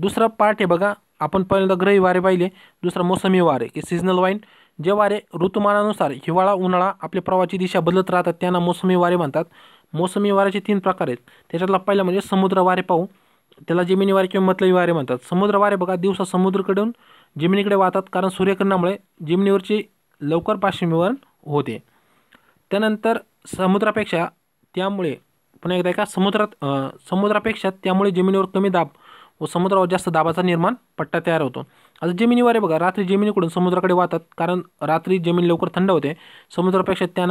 दुसरा पार्ट आहे बघा आपण पहिल्यांदा ग्रही वारे पाहिले दुसरा मोसमी वारे की सिजनल वाईन जे वारे ऋतुमानुसार हिवाड़ा उन्हाड़ा अपने आपल्या की दिशा बदलत राहतात त्यांना मोसमी वारे म्हणतात मोसमी वाऱ्याचे तीन प्रकार है त्याच्यातला पहिला समुद्र वारे पाहू त्याला जमिनी वारे कि मतलबी वारे म्हणतात समुद्र वारे बघा दिवसा समुद्रकडून जमिनीकडे वाहतात कारण सूर्यकिरणामुळे जमिनीवरचे लवकर पार्श्वमीवरण होते त्यानंतर समुद्रापेक्षा त्यामुळे पुन्हा एकदा एका समुद्रात अं, समुद्रापेक्षा जमीनी कमी दाब व समुद्रा जास्त दाबा निर्माण पट्टा तैयार होतो आज जमीनी वारे बघा रात्री जमिनीकडून समुद्राकडे वाहतात कारण रात्री जमीन लवकर थंड होते समुद्रापेक्षा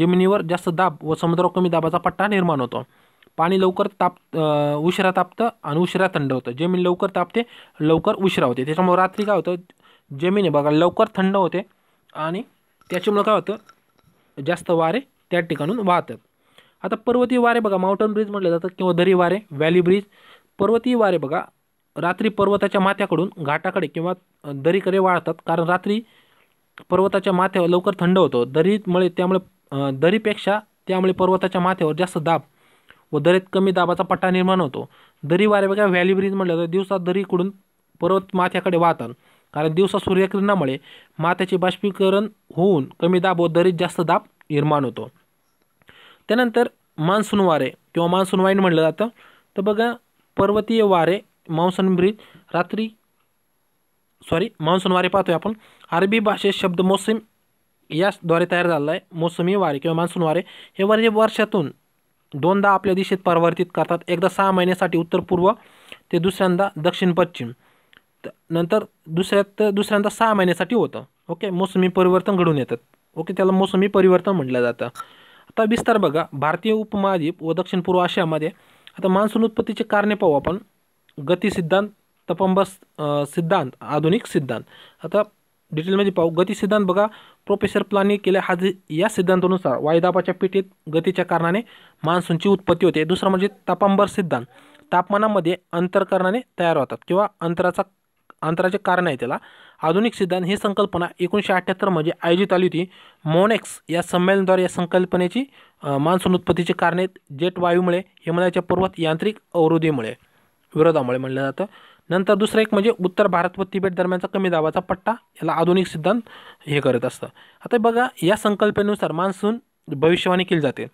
जमीनी जास्त दाब व समुद्र कमी दाबा पट्टा निर्माण होता पानी लवकर ताप उशिरा तापत आणि उशिरा थंड होता जमीन लवकर तापते लवकर उशिरा होते रि का होता होतं जमीन बघा लवकर थंड होते का त्याच्यामुळं काय जास्त वारे त्या वहत आता पर्वतीय वारे बघा माउंटन ब्रिज म्हटलं जता कि दरी वारे वैली ब्रिज पर्वतीय वारे बगा रात्री पर्वता माथ्याकडून घाटाकडे किंवा दरीकडे वाळतात कारण रि पर्वता माथ्यावर लवकर थंड हो दरी दरीपेक्षा पर्वता पर्वताच्या माथ्यावर जास्त दाब व दरीत कमी दाबा पट्टा निर्माण होतो दरी वारे बघा व्हॅली ब्रिज म्हटलं तर दिवसात दरीकडून पर्वत माथ्याकडे वाहतात कारण दिवसा सूर्यकिरणामुळे माथ्याचे बाष्पीकरण होमी दाब व दरीत जास्त दाब निर्माण होतो त्यानंतर वारे कि मानसून वाईन म्हटलं जता तो बघा पर्वतीय वारे मान्सून ब्रिज रात्री सॉरी मॉन्सून वारे पाहतोय आपण अरबी भाषेत शब्द मोसम याचद्वारे तयार झालेला आहे मोसमी वारे किंवा मान्सून वारे हे वर्ष वर्षातून दोनदा आपल्या दिशेत परिवर्तित करतात एकदा सहा महिन्यासाठी उत्तर पूर्व ते दुसऱ्यांदा दक्षिण पश्चिम नंतर दुसऱ्यात दुसऱ्यांदा सहा महिन्यासाठी होतं ओके मोसमी परिवर्तन घडून येतात ओके त्याला मोसमी परिवर्तन म्हटलं जातं आता विस्तार बघा भारतीय उपमहाद्वीप व दक्षिण पूर्व आशियामध्ये आता मान्सून उत्पत्तीचे कारणे अपन गति सिद्धांत तपंबस सिद्धांत आधुनिक सिद्धांत आता डिटेल डिटेलमध्ये गति सिद्धांत बघा प्रोफेसर प्लानी केल्या हा या सिद्धांतानुसार वायुदाबाच्या पेटीत गतीच्या कारणाने मान्सूनची उत्पत्ती होते दुसरं म्हणजे तपंबर सिद्धांत तापमानामध्ये अंतर कारणाने तैयार होता किंवा अंतराचा अंतराचे कारण है तेला आधुनिक सिद्धांत ही संकल्पना एकोणीसशे मजे आयोजित आली होती मोनेक्स या संमेलनाद्वारे या संकल्पनेची मान्सून उत्पत्तीचे कारणे जेट वायूमुळे हिमालयाच्या पर्वत यांत्रिक अवरोधीमुळे विरोधामुळे म्हटलं जातं नंतर दुसरं एक म्हणजे उत्तर भारत व तिबेट का कमी दाबा पट्टा ये आधुनिक सिद्धांत ये करत आता बघा या संकल्पनेनुसार मान्सून भविष्यवाणी केली जाते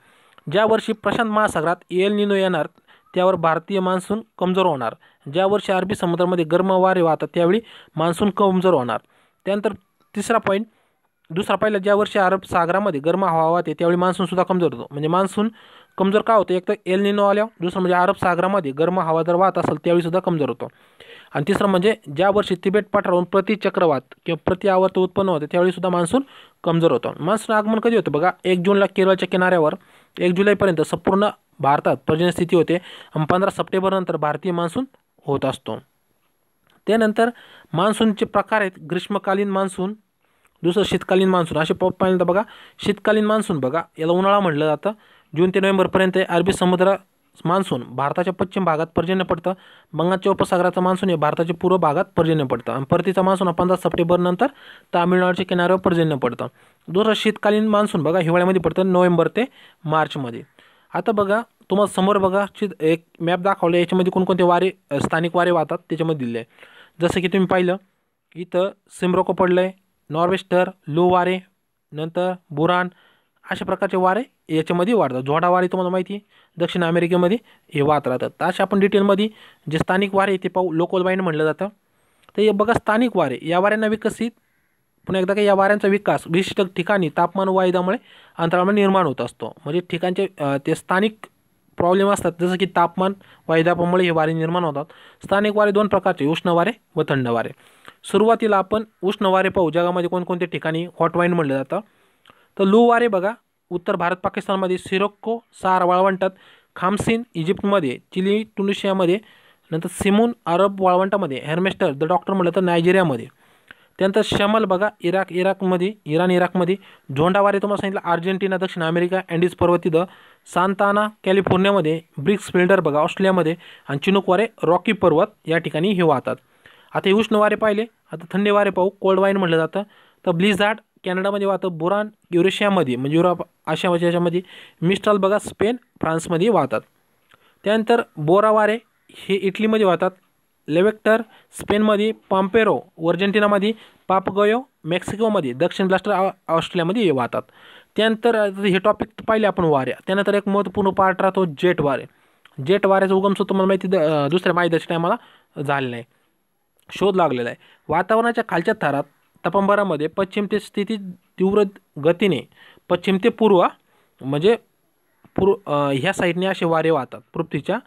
ज्या वर्षी प्रशांत महासागरात एल निनो येणार भारतीय मान्सून कमजोर होणार ज्या वर्षी अरबी समुद्रामध्ये गर्म वारे वाहतात त्यावेळी मान्सून कमजोर होणार त्यानंतर तिसरा पॉईंट दुसरा पहिला ज्या वर्षी अरब सागरामध्ये गर्म हवा वाहते त्यावेळी मान्सूनसुद्धा कमजोर होतो म्हणजे मान्सून कमजोर का होतो एक तर एल निनो आल्यावर दुसरं म्हणजे अरब सागरामध्ये गर्म हवा जर वाहत असेल त्यावेळीसुद्धा कमजोर होतो आणि तिसरं म्हणजे ज्या वर्षी तिबेट पाठावरून प्रतिचक्रवात किंवा प्रतिआवर्त उत्पन्न होते त्यावेळीसुद्धा मान्सून कमजोर होतो मान्सून आगमन कधी होतं बघा एक जूनला केरळच्या किनाऱ्यावर एक जुलैपर्यंत संपूर्ण भारतात पर्जन्यस्थिती होते आणि पंधरा सप्टेंबरनंतर भारतीय मान्सून होत असतो त्यानंतर मान्सूनचे प्रकार आहेत ग्रीष्मकालीन मान्सून दुसरं शीतकालीन मान्सून असे पॉप पाहिलं बघा शीतकालीन मान्सून बघा याला उन्हाळा म्हटलं जातं जून ते नोव्हेंबरपर्यंत अरबी समुद्र मान्सून भारताच्या पश्चिम भागात पर्जन्य पडतं बंगालच्या उपसागराचा मान्सून हे भारताच्या पूर्व भागात पर्जन्य पडतं आणि परतीचा मान्सून हा पंधरा सप्टेंबरनंतर तामिळनाडूच्या किनाऱ्यावर पर्जन्य पडतं दुसरं शीतकालीन मान्सून बघा हिवाळ्यामध्ये पडतं नोव्हेंबर ते मार्चमध्ये आता बघा तुम्हाला समोर बी एक मैप दाखिल आहे को वारे स्थानिक वारे वाहतात त्याच्यामध्ये दिले कि तुम्हें पाल तुम्ही पाहिलं इथं सिमरोको पडलं आहे नॉर्वेस्टर लो वारे नर बुरान अशा प्रकार के वारे याच्यामध्ये वाढतात जोड़ा वारे तुम्हारा महत्ति आहे दक्षिण अमेरिकेमध्ये हे वाहत राहतात तर अशा आपण जे स्थानिक वारे थे पा लोकल वाईन म्हटलं जातं तर हे बघा स्थानिक वारे या विकसित पुनः एकदा का या वाऱ्यांचा विकास विशिष्ट ठिकाणी तापमान वायदामुळे अंतराळ निर्माण होत असतो म्हणजे ठिकाणचे अं, स्थानिक प्रॉब्लेम असतात जसं कि तापमान वायदापामुळे हे वारे निर्माण होतात स्थानिक वारे दोन प्रकारचे उष्ण वारे व थंड वारे सुरुआती अपन उष्ण वारे पाहू जगामध्ये कोणकोणत्या ठिकाणी हॉट वाईन म्हणलं जातं तर लू वारे बगा उत्तर भारत पाकिस्तान पाकिस्तानमध्ये सीरोक्को सार वाळवंटात खामसिन इजिप्तमध्ये चिली ट्युनिशियामध्ये नर सिमून अरब मे हॅर्मेस्टर द डॉक्टर म्हटलं नाइजेरिया नायजेरियामध्ये त्यानंतर शमल बघा इराक इराकमध्ये इराण इराकमध्ये झोंडावारे तुम्हाला सांगितलं अर्जेंटिना दक्षिण अमेरिका अँडीज पर्वती द सांताना कॅलिफोर्नियामध्ये ब्रिक्स फिल्डर बघा ऑस्ट्रेलियामध्ये आणि वारे रॉकी पर्वत या ठिकाणी हे वाहतात आता उष्ण वारे पाहिले आता थंडी वारे पाहू कोल्ड वाईन म्हटलं जातं तर ब्लिझार्ड कॅनडामध्ये वाहतं बुरान युरेशियामध्ये म्हणजे युरोप आशिया याच्यामध्ये मिस्ट्राल बघा स्पेन फ्रान्समध्ये वाहतात त्यानंतर बोरावारे हे इटलीमध्ये वाहतात लेवेक्टर स्पेनमें पॉम्पेरो अर्जेंटिनामध्ये पापगयो मेक्सिकोमध्ये दक्षिण ब्लास्टर ऑस्ट्रेलियामध्ये वाहतात त्यानंतर हे टॉपिक पाहिले अपन वारे त्यानंतर एक महत्वपूर्ण पार्ट राहतो जेट वारे जेट वाऱ्याचा उगमसो तुम्हाला महत्ति दुसऱ्या माहितीच्या टायमाला झालेला आहे शोध लगे आहे वातावरणाच्या खाल थर तपंबरामध्ये पश्चिम ते स्थिती तीव्र गतीने पश्चिम ते पूर्व मजे पूर्व ह्या साईडने असे वारे वाहतात पृथ्वीच्या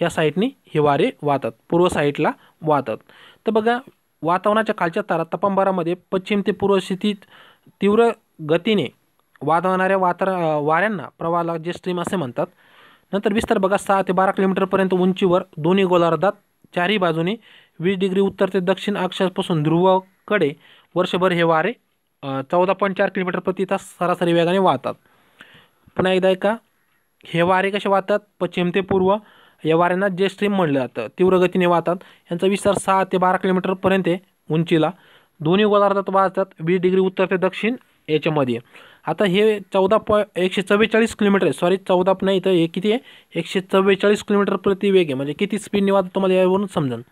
या साईडने हिवारे वाहतात पूर्व साईडला वहत तो बघा वातावरणाच्या खालच्या तारा तपंबरामध्ये पश्चिम ते पूर्व स्थितीत तीव्र गति ने होणाऱ्या वातार वाऱ्यांना प्रवाहाला जे स्ट्रीम असे म्हणतात विस्तार बघा सहा ते बारा किलोमीटरपर्यंत दोनों दोन्ही चार ही बाजू वीस डिग्री उत्तर ते दक्षिण अक्षापासून ध्रुवक वर्षभर हे वारे चौदह पॉइंट चार किलोमीटर प्रति तास सरासरी वेगाने वाहतात पुन्हा एकदा ऐका हे वारे कसे वाहतात पश्चिम ते पूर्व या वाऱ्यांना जे स्ट्रीम मंडल जातं तीव्र ने वाहतात यांचा विस्तार सहा ते बारा किलोमीटरपर्यंत है उंचीला दोनों गोलार्धात वाहतात वीस डिग्री उत्तर ते दक्षिण ये याच्यामध्ये आता हे चौदह पॉ एकशे चव्वेचाळीस किलोमीटर है सॉरी चौदह नहीं तो हे किती आहे एकशे चव्वेचाळीस किलोमीटर प्रति वेग आहे कि स्पीड स्पीडने वाहतात तुम्हाला यावरून समजेल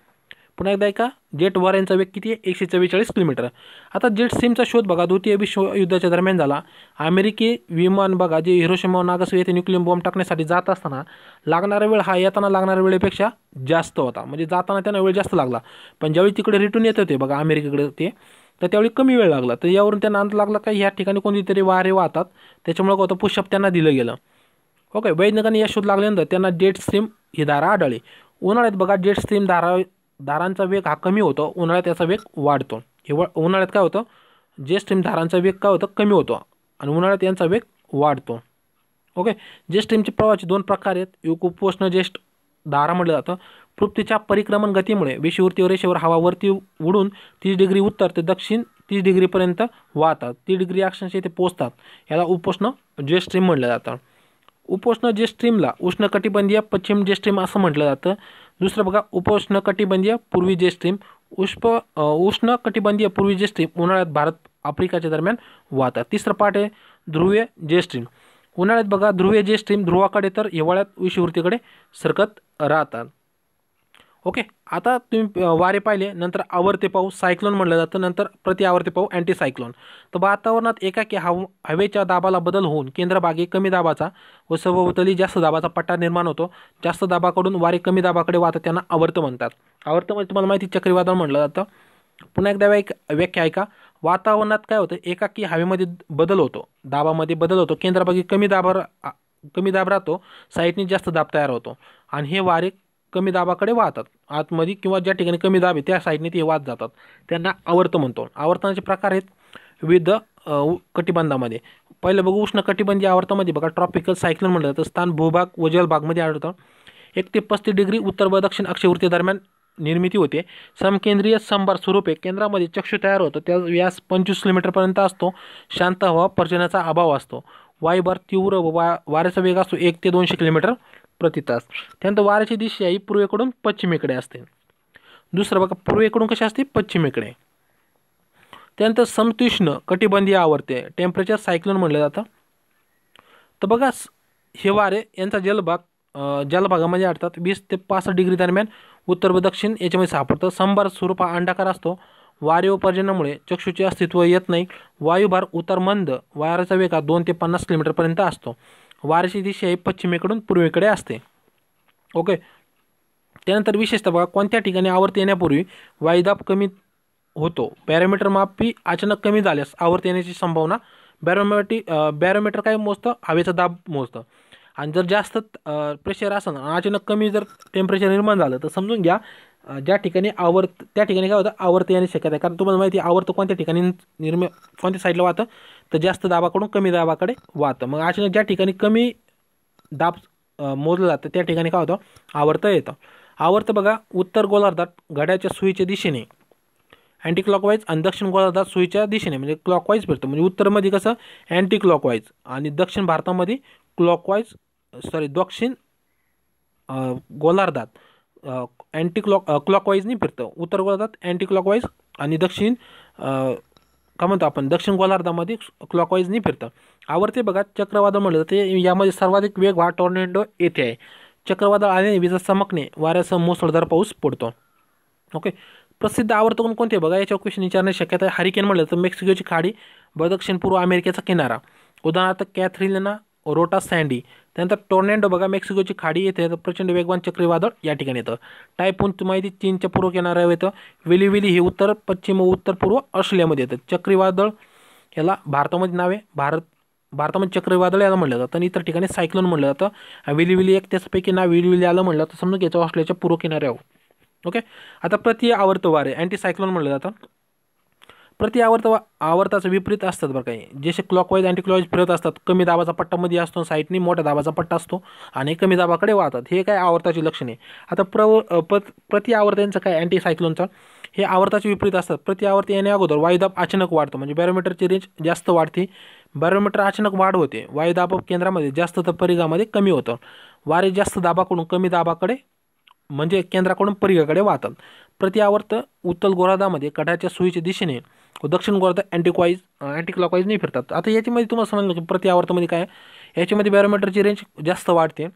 पुनः एकदा ऐका जेट वर वेग किती आहे एकशे चव्वेचाळीस किलोमीटर आता जेट सिमचा शोध बघा द्वितीय विश्व युद्धाच्या दरम्यान झाला अमेरिकी विमान बघा जे हिरोशिमा नागसू येथे न्यूक्लिअर बॉम्ब टाकण्यासाठी जात असताना लागणारा वेळ हा येताना लागणाऱ्या वेळेपेक्षा जास्त होता म्हणजे जाताना त्यांना वेळ जास्त लागला पण ज्यावेळी तिकडे रिटर्न येत होते बघा अमेरिकेकडे ते तर त्यावेळी कमी वेळ लागला तर यावरून त्यांना अंत लागला का या ठिकाणी कोणतीतरी वारे वाहतात त्याच्यामुळे होतं पुषप त्यांना दिलं गेलं ओके वैज्ञानिकांनी या शोध लागल्यानंतर त्यांना जेट स्ट्रीम ही धारा आढळली उन्हाळ्यात बघा जेट स्ट्रीम धारा धारांचा वेग हा कमी होतो उन्हाळ्यात याचा वेग वाढतो हिवाळ उन्हाळ्यात काय होतं जे स्ट्रीम धारांचा वेग काय होतं कमी होतो आणि उन्हाळ्यात यांचा वेग वाढतो ओके जे स्ट्रीमचे प्रवाहाचे दोन प्रकार आहेत उपोष्ण ज्येष्ठ धारा म्हटलं जातं पृथ्वीच्या परिक्रमण गतीमुळे विषुवृत्तीवर रेषेवर हवावरती उडून तीस डिग्री उत्तर ते दक्षिण तीस डिग्रीपर्यंत वाहतात तीस डिग्री अक्षांश ते पोचतात याला उपोष्ण जे स्ट्रीम म्हटलं जातं उपोष्ण जे स्ट्रीमला उष्णकटिबंधीय पश्चिम जे स्ट्रीम असं म्हटलं जातं बगा उपोष्ण कटिबंधीय पूर्वी जे उष्प उष्ण कटिबंधीय पूर्वी जे उन्हात भारत आफ्रिका दरमियान वहत तिसरा पाठ है ध्रुवीय जे उन्हात उन्हाळ्यात बघा ध्रुवीय जे स्ट्रीम ध्रुवाकडे तर हिवाळ्यात विषुवृत्तीकडे सरकत राहतात ओके आता तुम्हें वारे पाहिले नंतर आवर्ते पाऊ सायक्लोन म्हटलं जातं नंतर आवर्ते पाऊ एंटी अँटीसायक्लोन तो वातावरण एकाकी हव हवे दाबाला बदल होऊन कमी दाबा व सभोवतली जास्त दाबाचा पट्टा निर्माण होतो जास्त दाबाकडून वारे कमी दाबाक वाहतात आवर्त मनत आवर्त म्हणजे तुम्हाला माहिती चक्रीवादळ म्हटलं जातं पुन्हा एकदा एक व्याख्या ऐका वातावरणात काय होतं एकाकी हवेमध्ये बदल होतो दाबा बदल होतो केंद्रभागी कमी दाबावर कमी दाब साइड साईडने जास्त दाब तैयार होते वारे कमी दाबाकडे वाहतात आतमध्ये किंवा ज्या ठिकाणी कमी दाब आहे त्या साईडने ते वाहत जातात त्यांना आवर्त म्हणतो आवर्तनाचे प्रकार आहेत विविध कटिबंधामध्ये पहिलं बघू उष्ण कटिबंधी आवर्तामध्ये बघा ट्रॉपिकल सायक्लोन म्हणलं जातं स्थान भूभाग वजल जलभागमध्ये आढळतं एक ते पस्तीस डिग्री उत्तर व दक्षिण अक्षवृत्ती दरम्यान निर्मिती होते समकेंद्रीय संभार स्वरूपे केंद्रामध्ये चक्षु तयार होतं त्या व्यास पंचवीस किलोमीटरपर्यंत असतो शांत हवा पर्जनाचा अभाव असतो वायबर तीव्र वा वाऱ्याचा वेग असतो एक ते दोनशे किलोमीटर प्रतितास त्यानंतर वाऱ्याची दिशा ही पूर्वेकडून पश्चिमेकडे असते दुसरं बघा पूर्वेकडून कशी असते पश्चिमेकडे त्यानंतर समतीष्ण कटिबंधीय आवडते टेम्परेचर सायक्लोन म्हणलं जातं तर बघा हे वारे यांचा जलभाग जलभागामध्ये आढतात वीस ते पासष्ट डिग्री दरम्यान उत्तर व दक्षिण याच्यामध्ये सापडतं संभार स्वरूप हा अंडाकार असतो वारे पर्जन्यामुळे चक्षुचे अस्तित्व येत नाही वायुभार उतार मंद वाऱ्याचा वेगा दोन ते पन्नास किलोमीटरपर्यंत असतो वाऱ्याची दिशा ही पश्चिमेकडून पूर्वेकडे असते ओके त्यानंतर विशेषतः बघा कोणत्या ठिकाणी आवर्त येण्यापूर्वी वायुदाब कमी होतो बॅरोमीटर मापी अचानक कमी झाल्यास आवर्त येण्याची संभावना बॅरोमेटी बॅरोमीटर काय मोजतं हवेचा दाब मोजतं आणि जर जास्त प्रेशर असं अचानक कमी जर टेम्परेचर निर्माण झालं तर समजून घ्या ज्या ठिकाणी आवर्त त्या ठिकाणी काय होतं आवर्त येण्याची शक्यता आहे कारण तुम्हाला माहिती आहे आवर्त कोणत्या ठिकाणी निर्मे कोणत्या साईडला वाहतं तो जास्त दाबाकडून कमी दाबाक वाहतं मग अचानक ज्यादा कमी दाब मोजलं जता त्या ठिकाणी काय होतं आवर्त येतं आवर्त बघा उत्तर गोलार्धात घड्याच्या सुईच्या दिशेने अँटी क्लॉकवाईज आणि दक्षिण गोलार्धात सुई के दिशे क्लॉकवाइज फिरत उत्तर उत्तरमध्ये कस अँटी क्लॉकवाईज आणि दक्षिण भारतामध्ये क्लॉकवाइज सॉरी दक्षिण गोलार्धात एंटी क्लॉक क्लॉकवाइज नहीं फिरत उत्तर गोलार्धात अँटी क्लॉकवाईज आणि दक्षिण का म्हणतो आपण दक्षिण गोलार्धामध्ये क्लॉकवाईज नाही फिरतं आवर्ती बघा चक्रवादळ म्हटलं जाते यामध्ये सर्वाधिक वेग हा टॉर्नेडो ये आहे चक्रवादळ आणि विजा चमकणे वाऱ्यासह मुसळधार पाऊस पडतो ओके प्रसिद्ध आवर्तकोण को बघा याच्यावर क्वेश्चन विचारण्याची शक्यता है हरिकेन तो मेक्सिको की खाडी व दक्षिण पूर्व अमेरिकेचा किनारा उदाहरण कॅथरिलिना रोटा सैंडी त्यानंतर टोर्नेंडो बेक्सिको की खाडी ये प्रचंड वेगवान चक्रीवादळ या ठिकाणी येतं टायफून माहिती चीनच्या पूर्व किनाऱ्यावर येतं विली हे उत्तर पश्चिम व उत्तर पूर्व ऑस्ट्रेलियामध्ये चक्रीवाद ये याला में नाव आहे भारत भारतामध्ये चक्रीवादळ याला म्हटलं जातं आणि इतर ठिकाणी सायक्लोन म्हटलं जातं विली एक त्याचपैकी नाव विलीविली आलं म्हटलं तर समजून घ्यायचं ऑस्ट्रेलियाच्या पूर्व किनारे ओके आता प्रति आवर्त वारे एंटी साइक्लोन मंडल जातं प्रति व आवर्ता विपरीत असतात बरं काही जसे क्लॉकवाईज अँटी फिरत कमी दाबा पट्टा मध्ये साइट नहीं मोटा दाबा पट्टा असतो आणि कमी दाबाकडे वाहतात हे लक्षण है लक्षणे आता प्रव प्रत प्रतिआवर्त्यांचं एंटी साइक्लोन का हे आवर्ताचे विपरीत असतात प्रति आवर्ती अगोदर वायुदाब अचानक वाढतो बैरोमीटर की रेंज जास्त वाढते बैरोमीटर अचानक वाढ होते वायुदाब केंद्रामध्ये जास्त तर परिघामध्ये कमी होता वारे जास्त दाबाकडून कमी दाबाकडे म्हणजे केंद्राकडून परिघाकडे वाहतात प्रतिआवर्त उत्तल गोरादामध्ये सुई के दिशे वो दक्षिण गोलार्धात एंटीक्वाइज अँटी क्लॉकवाईज नाही फिरतात आता याच्यामध्ये तुम्हाला समजलं की प्रतिआवर्तमध्ये हमें बैरोमीटर की रेंज जास्त वाढते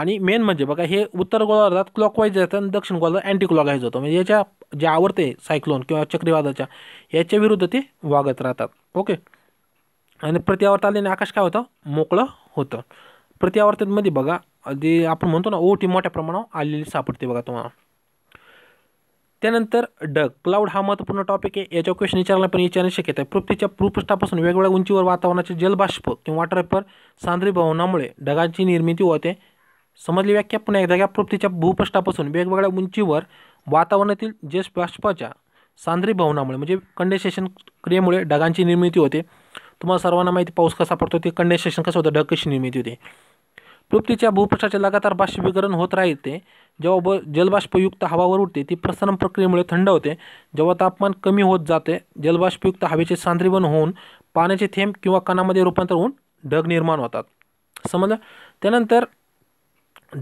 आणि मेन मजे बघा हे उत्तर गोलार्धात क्लॉकवाईज जातं आणि दक्षिण गोलार्धात अँटी क्लॉकवाईज जातो म्हणजे याच्या जे आवडते सायक्लोन कि चक्रीवादा याच्या विरुद्ध ते वागत राहतात ओके आणि प्रतिआवर्त आल्याने आकाश का होता मोक होतं प्रतिआवर्तनमध्ये बघा जे आपण म्हणतो ओटी मोटा प्रमाण आलेली सापडते बघा त्यानंतर डग क्लाउड हा महत्वपूर्ण टॉपिक है याच्यावर क्वेश्चन विचारला पण है पृथ्वी आहे पृथ्वीच्या वेगवे वेगवेगळ्या वातावरण के जलबाष्प किंवा वॉटर वेपर सांद्रीभवनामुळे ढगांची निर्मिती होते समझली व्याख्या पुन्हा एकदा या पृथ्वीच्या भूपृष्ठापासून वातावरण उंचीवर बाष्पा सांद्री सांद्रीभवनामुळे म्हणजे कंडेसेशन ढगा की निर्मिती होते तुम्हारा सर्वांना माहिती पाऊस कसा पडतो ते कंडेसेशन कसं होतं ढग कशी होती होते पृथ्वीच्या भूपृष्ठा लगातार बाष्पीकरण होते रहते जेव्हा ब जलबाष्पयुक्त हवा उडते ती प्रसरण प्रक्रियेमुळे थंड होते जेव्हा तापमान कमी होत जाते जलबाष्पयुक्त हवे सांद्रीवन होऊन पाण्याचे थेंब किंवा कणामध्ये रूपांतर होऊन ढग निर्माण होता समजलं त्यानंतर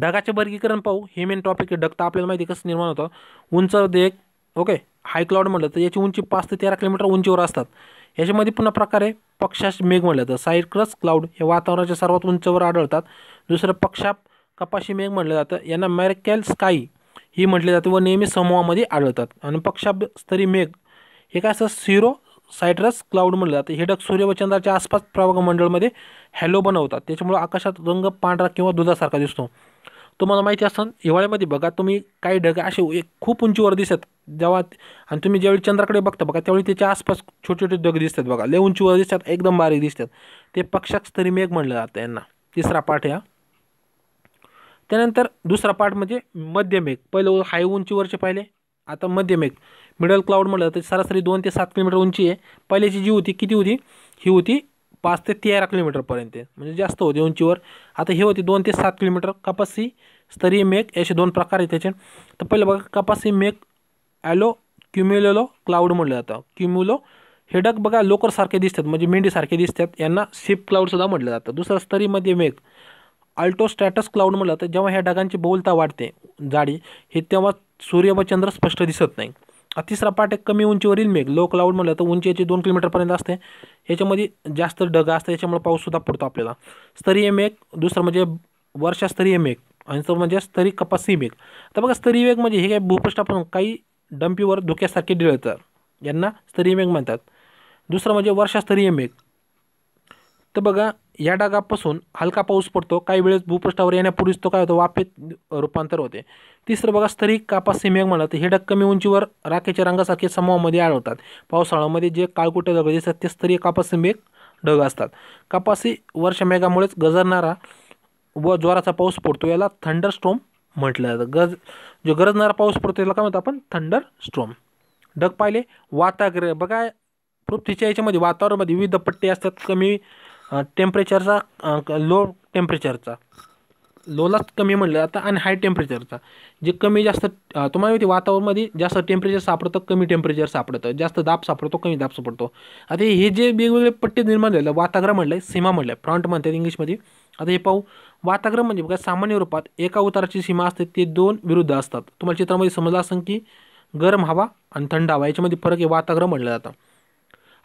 ढगाचे वर्गीकरण पाहू हे मेन टॉपिक ढग तो आपल्याला माहिती कसं निर्माण होतं उंच देख ओके हाईक्लाउड क्लाउड म्हटलं तर उंची पांच ते तेरा किलोमीटर उंचीवर असतात याच्यामध्ये पुन्हा प्रकार आहे मेघ म्हटलं तर साईड क्रस क्लाउड वातावरण वातावरणाच्या सर्वात उंचवर आढळतात दुसरं पक्षाप कपाशी मेघ म्हटलं जातं यांना स्काई ही म्हटली जाते व नेहमी समूह आढळतात आणि पक्षाप स्तरी मेघ हे काय सीरो साइट्रस क्लाउड म्हटलं जता हे ढग सूर्य व चंद्रा आसपास प्रभागमंडळमध्ये हॅलो बनवतात त्याच्यामुळं आकाशात रंग पांडरा कि दुधासारखा दिसतो तुम्हाला माहिती असन हिवाळ्यामध्ये बघा तुम्ही काही ढग अ खूब खूप उंचीवर दिसत जेव्हा आणि तुम्ही ज्यावेळी चंद्राकडे बघता आसपास छोटे छोटे ढग दिसतात बघा लय उंचीवर दिसतात एकदम बारीक दिसतात ते पक्षाक स्तरी मेघ म्हटलं जातं यांना तिसरा पाठ या त्यानंतर दुसरा पार्ट म्हणजे मध्यम एक पहिलं हाय उंचीवरचे पाहिले आता मध्यम मिडल क्लाउड म्हटलं तर सरासरी दोन सात किलोमीटर उंची है आहे की जी होती कि होती ही होती पाच ते तेरा किलोमीटरपर्यंत म्हणजे जास्त होते उंचीवर आता हे होते दोन सात किलोमीटर कपासी स्तरीय मेघ असे दोन प्रकार है त्याचे तर पहिलं बघा कपासी मेघ ॲलो क्युम्युलो क्लाउड म्हटलं हेडक क्युम्युलो हे डग बघा लोकरसारखे दिसतात म्हणजे मेंढीसारखे दिसतात यांना शिप क्लाउडसुद्धा म्हटलं दुसरा दुसरं मध्य मेघ अल्टोस्ट्रैटस क्लाउड म्हणलं तर जेव्हा ह्या ढगांची बहुलता वाढते जाडी हे सूर्य व चंद्र स्पष्ट दिसत नहीं तीसरा पाठ एक कमी उंचीवरील मेघ लो क्लाउड म्हणलं तर उंची याची दोन किलोमीटरपर्यंत असते याच्यामध्ये जास्त ढगा असतं याच्यामुळे पाउसुद्धा पड़ता अपने स्तरीय मेघ दुसरं म्हणजे स्तरीय मेघ आणि तर म्हणजे स्तरी कपासी मेघ तो बघा स्तरीय मेघ म्हणजे हे काय भूपृष्ठापासून काही डंपीवर धुक्यासारखे डिळतात यांना स्तरीय मेघ म्हणतात दुसरं म्हणजे वर्षास्तरीय मेघ तो बघा या डागापासून हलका पाऊस पडतो काही वेळेस भूपृष्ठावर येण्यापूर्वीच तो काय होतो वाफेत रूपांतर होते तिसरं बघा स्तरिक कापास सिमेग म्हणलं तर हे डग कमी उंचीवर राखेच्या रंगासारखे समूहामध्ये आड़ता पावसाळ्यामध्ये जे कालकुटे दगड दिसतात ते स्तरीय कापास सिमेग ढग असतात कापासी वर्षमेघामुळेच गजरणारा व ज्वारा पाउस पडतो ये थंडर स्ट्रोम मटल जातं गज जो गरजणारा पाऊस पडतो त्याला काय म्हणतो थंडर स्ट्रोम ढग पाहिले वाताग्रह बघा पृथ्वीच्या याच्यामध्ये वातावरणामध्ये विविध पट्टे असतात कमी टेम्परेचरचा लो टेम्परेचरचा लोलाच कमी म्हटलं जातं आणि हाय टेम्परेचरचा जे कमी जास्त तुम्हाला माहिती वातावरणामध्ये जास्त टेम्परेचर सापडतं कमी टेम्परेचर सापडतं जास्त दाब सापडतो कमी दाब सापडतो आता हे जे वेगवेगळे पट्टे निर्माण झालं वाताग्रह म्हटलं आहे सीमा म्हटलं आहे फ्रंट म्हणतात इंग्लिशमध्ये आता हे पाहू वाताग्रह म्हणजे बघा सामान्य रूपात एका उताराची सीमा असते ते दोन विरुद्ध असतात तुम्हाला चित्रामध्ये समजलं असं की गरम हवा आणि थंड हवा याच्यामध्ये फरक हे वाताग्रह म्हटलं जातं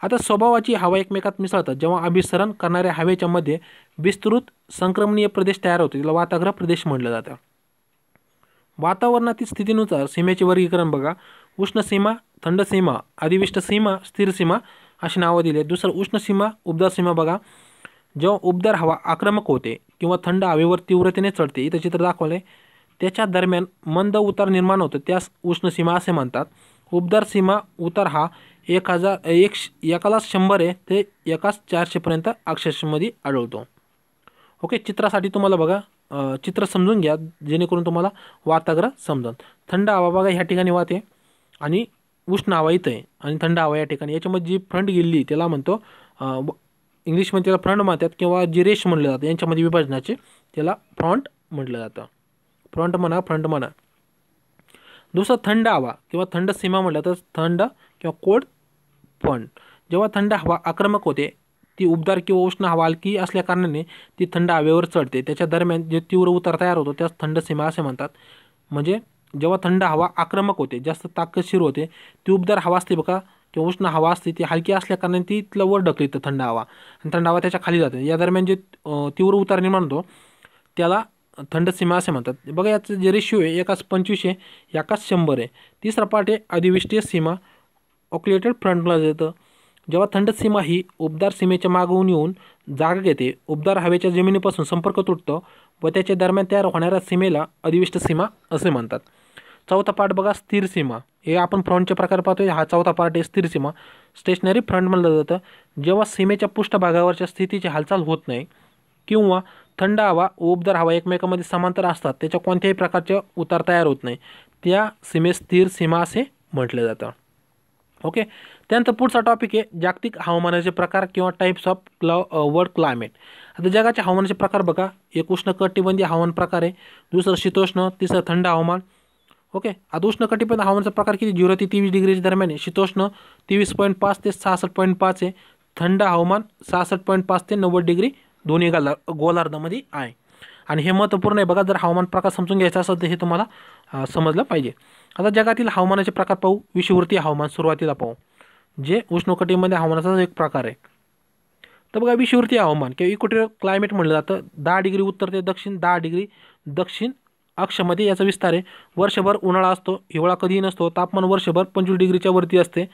आता स्वभावाची हवा एकमेकात मिसळतात जेव्हा अभिसरण करणाऱ्या हवेच्या मध्ये विस्तृत संक्रमणीय प्रदेश तयार होतो त्याला वाताग्रह प्रदेश म्हटलं जातं वातावरणातील स्थितीनुसार सीमेचे वर्गीकरण बघा उष्ण सीमा थंड सीमा अधिविष्ट सीमा स्थिर सीमा अशी नावं दिली आहेत दुसरं उष्ण सीमा उबदार सीमा बघा जेव्हा उबदार हवा आक्रमक होते किंवा थंड हवेवर तीव्रतेने चढते इथं चित्र दाखवलं आहे त्याच्या दरम्यान मंद उतार निर्माण होतो त्यास उष्ण सीमा असे म्हणतात उबदार सीमा उतार हा एक हजार एक एकाला शंभर आहे ते एकाच चारशेपर्यंत अक्षरशमध्ये आढळतो ओके चित्रासाठी तुम्हाला बघा चित्र समजून घ्या जेणेकरून तुम्हाला वाताग्रह समजा थंड हवा बघा ह्या ठिकाणी वाहते आणि उष्ण हवा इथं आहे आणि थंड हवा या ठिकाणी याच्यामध्ये जी फ्रंट गेली त्याला म्हणतो इंग्लिशमध्ये त्याला फ्रंट म्हणतात किंवा जी रेश म्हटलं जातं यांच्यामध्ये विभाजनाचे त्याला फ्रंट म्हटलं जातं फ्रंट म्हणा फ्रंट म्हणा दुसरा थंड हवा किंवा थंड सीमा म्हटलं तर थंड किंवा कोल्ड पण जेव्हा थंड हवा आक्रमक होते ती उबदार कि उष्ण हवा हलकी असल्याकारणाने ती थंड हवे चढते दरमियान दरम्यान जे तीव्र उतार तैयार होते थंड सीमा असे म्हणतात म्हणजे जेव्हा थंड हवा आक्रमक होते जास्त ताकदशीर होते ती उबदार हवा आती बघा किंवा उष्ण हवा आती ती हलकी असल्याकारणाने ती तिथलं वर ढकली थंड हवा थंड हवा त्याच्या खाली जाते या दरम्यान जे तीव्र उतार निर्माण होतो थंड सीमा असे म्हणतात बच याचं जे रेशिओ है एक पंचवीस आहे एकाच शंभर है तीसरा पाठ है अधिवृष्टीय सीमा ऑक्युलेटेड फ्रंट प्लाझेतं जेव थंड सीमा ही उबदार सीमेच्या मागून येऊन जागा घेते उबदार हवेच्या जमीनीपासन संपर्क तुटतो व त्याच्या दरम्यान तयार होणाऱ्या सीमेला अधिविष्ट सीमा असे म्हणतात चौथा पार्ट बघा स्थिर सीमा ये अपन फ्रंट के प्रकार पाहतोय हा चौथा पार्ट है स्थिर सीमा स्टेशनरी फ्रंट म्हणलं जातं जेव्हा सीमेच्या पृष्ठभागावरच्या स्थितीची हालचल होत नहीं कि थंड हवा उबदार हवा एकमेकामध्ये समांतर असतात त्याच्या प्रकार के उतार तैयार होत नाही त्या स्थिर सीमा असे जता ओके टॉपिक है जागतिक हवामानाचे प्रकार कि टाइप्स ऑफ क्ला वर्ल्ड क्लायमेट आता जगाच्या हवामानाचे प्रकार बगा एक उष्ण कटिबंधीय हवान प्रकार है दुसरं शीतोष्ण तिसरं थंड हवामान ओके आता उष्ण कटिबंध हवामानाचा प्रकार कि झिरो ते तेवीस डिग्रीच्या दरम्यान शीतोष्ण तेवीस पॉइंट पांच से सहासष्ट पॉइंट पांच है थंड हवामान सहासष्ट पॉईंट पाच ते नव्वद डिग्री दोनों गाला गोलार्धामध्ये आहे आणि हे महत्त्वपूर्ण आहे जर हवामान प्रकार समजून घ्यायचा असेल तर हे तुम्हाला uh, आता जगातील हवामानाचे प्रकार पहू विषुववृत्तीय हवामान सुरुआती पाहू जे उष्णकटीमध्ये हवामानाचा एक प्रकार है तो बघा विषुववृत्तीय हवान किंवा इक्वेटोरियल क्लायमेट म्हटलं जातं दहा डिग्री उत्तर ते दक्षिण दहा डिग्री दक्षिण अक्षामध्ये ये विस्तार है वर्षभर उन्हाळा असतो हिवाळा कधीही नसतो तापमान वर्षभर पंचवीस डिग्री वरती असते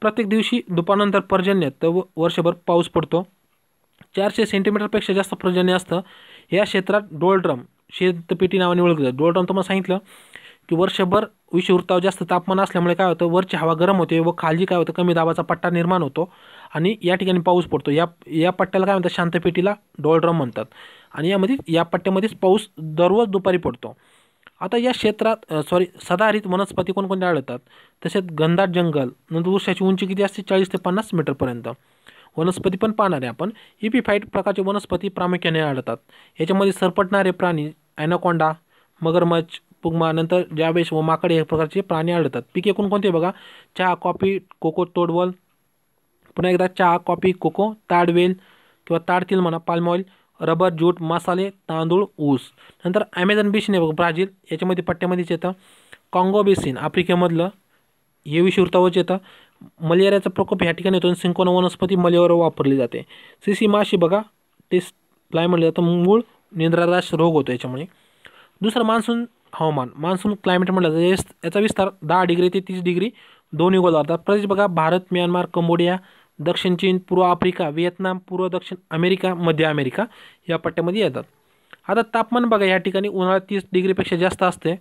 प्रत्येक दिवसी दुपारनंतर पर्जन्य तर वर्षभर पाउस पडतो चारशे सेंटीमीटरपेक्षा जास्त पर्जन्य क्षेत्र डोलड्रम शेतपेटी नवाने ओळखलं डोलड्रम तुम्हाला सांगितलं कि वर्षभर विषुवृत्तावर जास्त तापमान असल्यामुळे काय होतं वरची हवा गरम होती है व खाली का होतं कमी दाबा पट्टा निर्माण होतो आठिका पाउस ठिकाणी पाऊस पडतो या पट्ट्याला काय म्हणतात शांतपेटीला डोलड्रम म्हणतात आणि यामध्ये या पट्ट्यामध्येच पाऊस दुपारी पडतो आता यह क्षेत्र सॉरी अं, सदाहरित वनस्पती कोणकोणत्या आढळतात तसेच गंधार जंगल नंतर वृक्षाची उंची किती असते चाळीस ते पन्नास मीटरपर्यंत वनस्पती पण पाहणार आहे प्रकार के वनस्पति वनस्पती प्रामुख्याने आढळतात याच्यामध्ये सरपटना प्राणी ॲनाकोंडा मगरमच्छ नर ज्यावेळेस व माकडे प्रकार प्रकारचे प्राणी आढळतात पिके कोणकोणते बगा चाह कॉपी कोको तोडवल पुनः एकदा चाह कॉपी कोको ताडवेल कि ताडतील म्हणा पाल्म ऑइल रबर जूट मसाले तांदूळ ऊस नर ॲमेझॉन बेसिन है बघा ये याच्यामध्ये पट्ट्यामध्येच येतं काँगो बेसिन आफ्रिकेमधलं हे विषुवतावच मलेरिया प्रकोप ह्या ठिकाणी येतो सिंकोना वनस्पती मलेवर वापरली जाते सीसी माशी बघा प्लाय म्हणलं जातं रोग होता है दुसरा मान्सून हवामान मॉन्सून क्लाइमेट म्हटलं विस्तार दहा डिग्री ते तीस डिग्री दोन्ही गोलार्धात प्रदेश बघा भारत म्यानमार कंबोडिया दक्षिण चीन पूर्व आफ्रिका वियतनाम पूर्व दक्षिण अमेरिका मध्य अमेरिका या पट्ट्यामध्ये येतात आता तापमान बघा या ठिकाणी तीस डिग्रीपेक्षा जास्त असते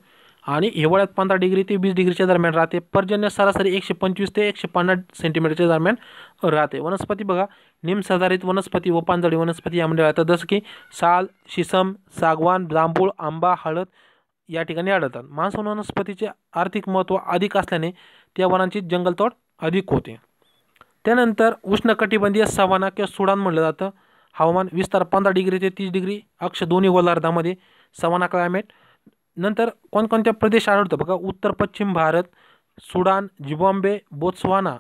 आणि हिवाळ्यात पंधरा डिग्री ते वीस डिग्री दरमियान रहते पर्जन्य सरासरी एकशे पंचवीस एकशे पन्ना पन्नास सेंटीमीटरच्या दरम्यान राहते वनस्पती बघा निमसधारित वनस्पति व पानझडी वनस्पती यामध्ये राहतात जस कि साल शिसम सागवान जांभूळ आंबा हलद या आड़ता आढळतात वनस्पति के आर्थिक महत्व अधिक आयाने त्या वनांची जंगलतोड अधिक होते उष्ण उष्णकटिबंधीय सवाना किंवा सुडान मंडल जता हवामान विस्तार पंद्रह डिग्री से तीस डिग्री अक्ष दोन्ही गोलार्धामध्ये सवाना क्लाइमेट नंतर को प्रदेश आढळतो बघा उत्तर पश्चिम Bharat Sudan Zimbabwe Botswana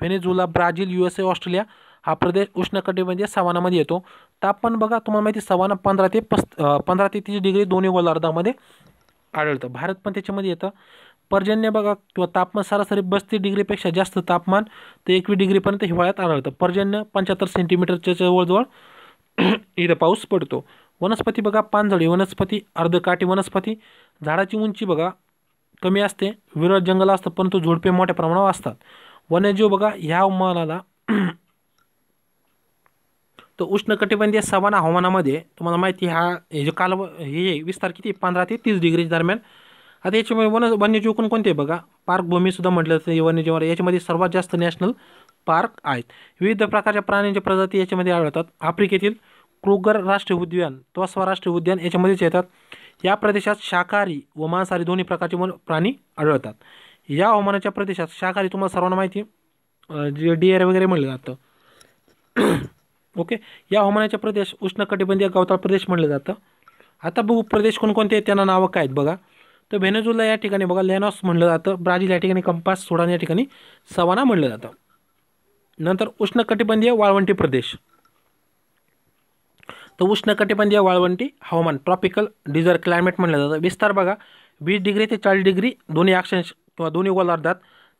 Venezuela Brazil USA Australia हा प्रदेश उष्ण कटिबंधीय उष्णकटिबंधीय मे यो तापमान बगा तुम्हारा महत्ति सवाना पंद्रह ते पस्त अं, तीस डिग्री दोन्ही गोलार्धामध्ये आढळतं भारत पण पर्जन्य बगा कि तापमान सरासरी बस्तीस डिग्रीपेक्षा जास्त तापमान तो एकवीस डिग्रीपर्यंत हिवाळ्यात आड़ता पर्जन्य पंचहत्तर सेंटीमीटर जवळजवळ <clears throat> इथं पाउस पडतो वनस्पती बघा पानझडी वनस्पती अर्धकाठी वनस्पती झाडाची उंची बगा कमी आते विरल जंगल आता परंतु झुडपे मोटे प्रमाण असतात वन्यजीव बघा ह्या हवामानाला <clears throat> तर तो उष्णकटिबंधीय सवाना हवामानामध्ये तुम्हाला माहिती हा हे काल ये विस्तार कि पंद्रह ते तीस डिग्री दरमियान आता हे वन वन्यजीव कोणकोणते बघा पार्कभूमीसुद्धा म्हटलं जातं वन्यजीव याच्यामध्ये सर्वात जास्त नैशनल पार्क है विविध प्रकार प्रकारच्या प्राण्यांच्या प्रजाती याच्यामध्ये आढळतात आफ्रिकेतील क्रूगर राष्ट्रीय उद्यान त्वस्वा राष्ट्रीय उद्यान ये येतात या शाकाहारी व मांसाहारी दोन्ही प्रकार के प्राणी आढळतात या हवामानाच्या प्रदेश शाकाहारी तुम्हाला सर्वान माहिती अं, जे डीएर e वगैरह मिल जातं ओके या हवामानाचे प्रदेश उष्णकटिबंधीय गवताळ प्रदेश म्हणलं जातं आता बघू प्रदेश कोणकोणते आहेत त्यांना नावं काय आहेत बघा तर व्हेनेझुला या ठिकाणी बघा लेनॉस म्हणलं जातं ब्राझील या ठिकाणी कंपास सोडान या ठिकाणी सवाना म्हणलं जातं नंतर उष्णकटिबंधीय वाळवंटी प्रदेश तर उष्णकटिबंधीय वाळवंटी हवामान ट्रॉपिकल डिझर क्लायमेट म्हणलं जातं विस्तार बघा वीस डिग्री ते चाळीस डिग्री दोन्ही अक्षांश किंवा दोन्ही गोलार्धात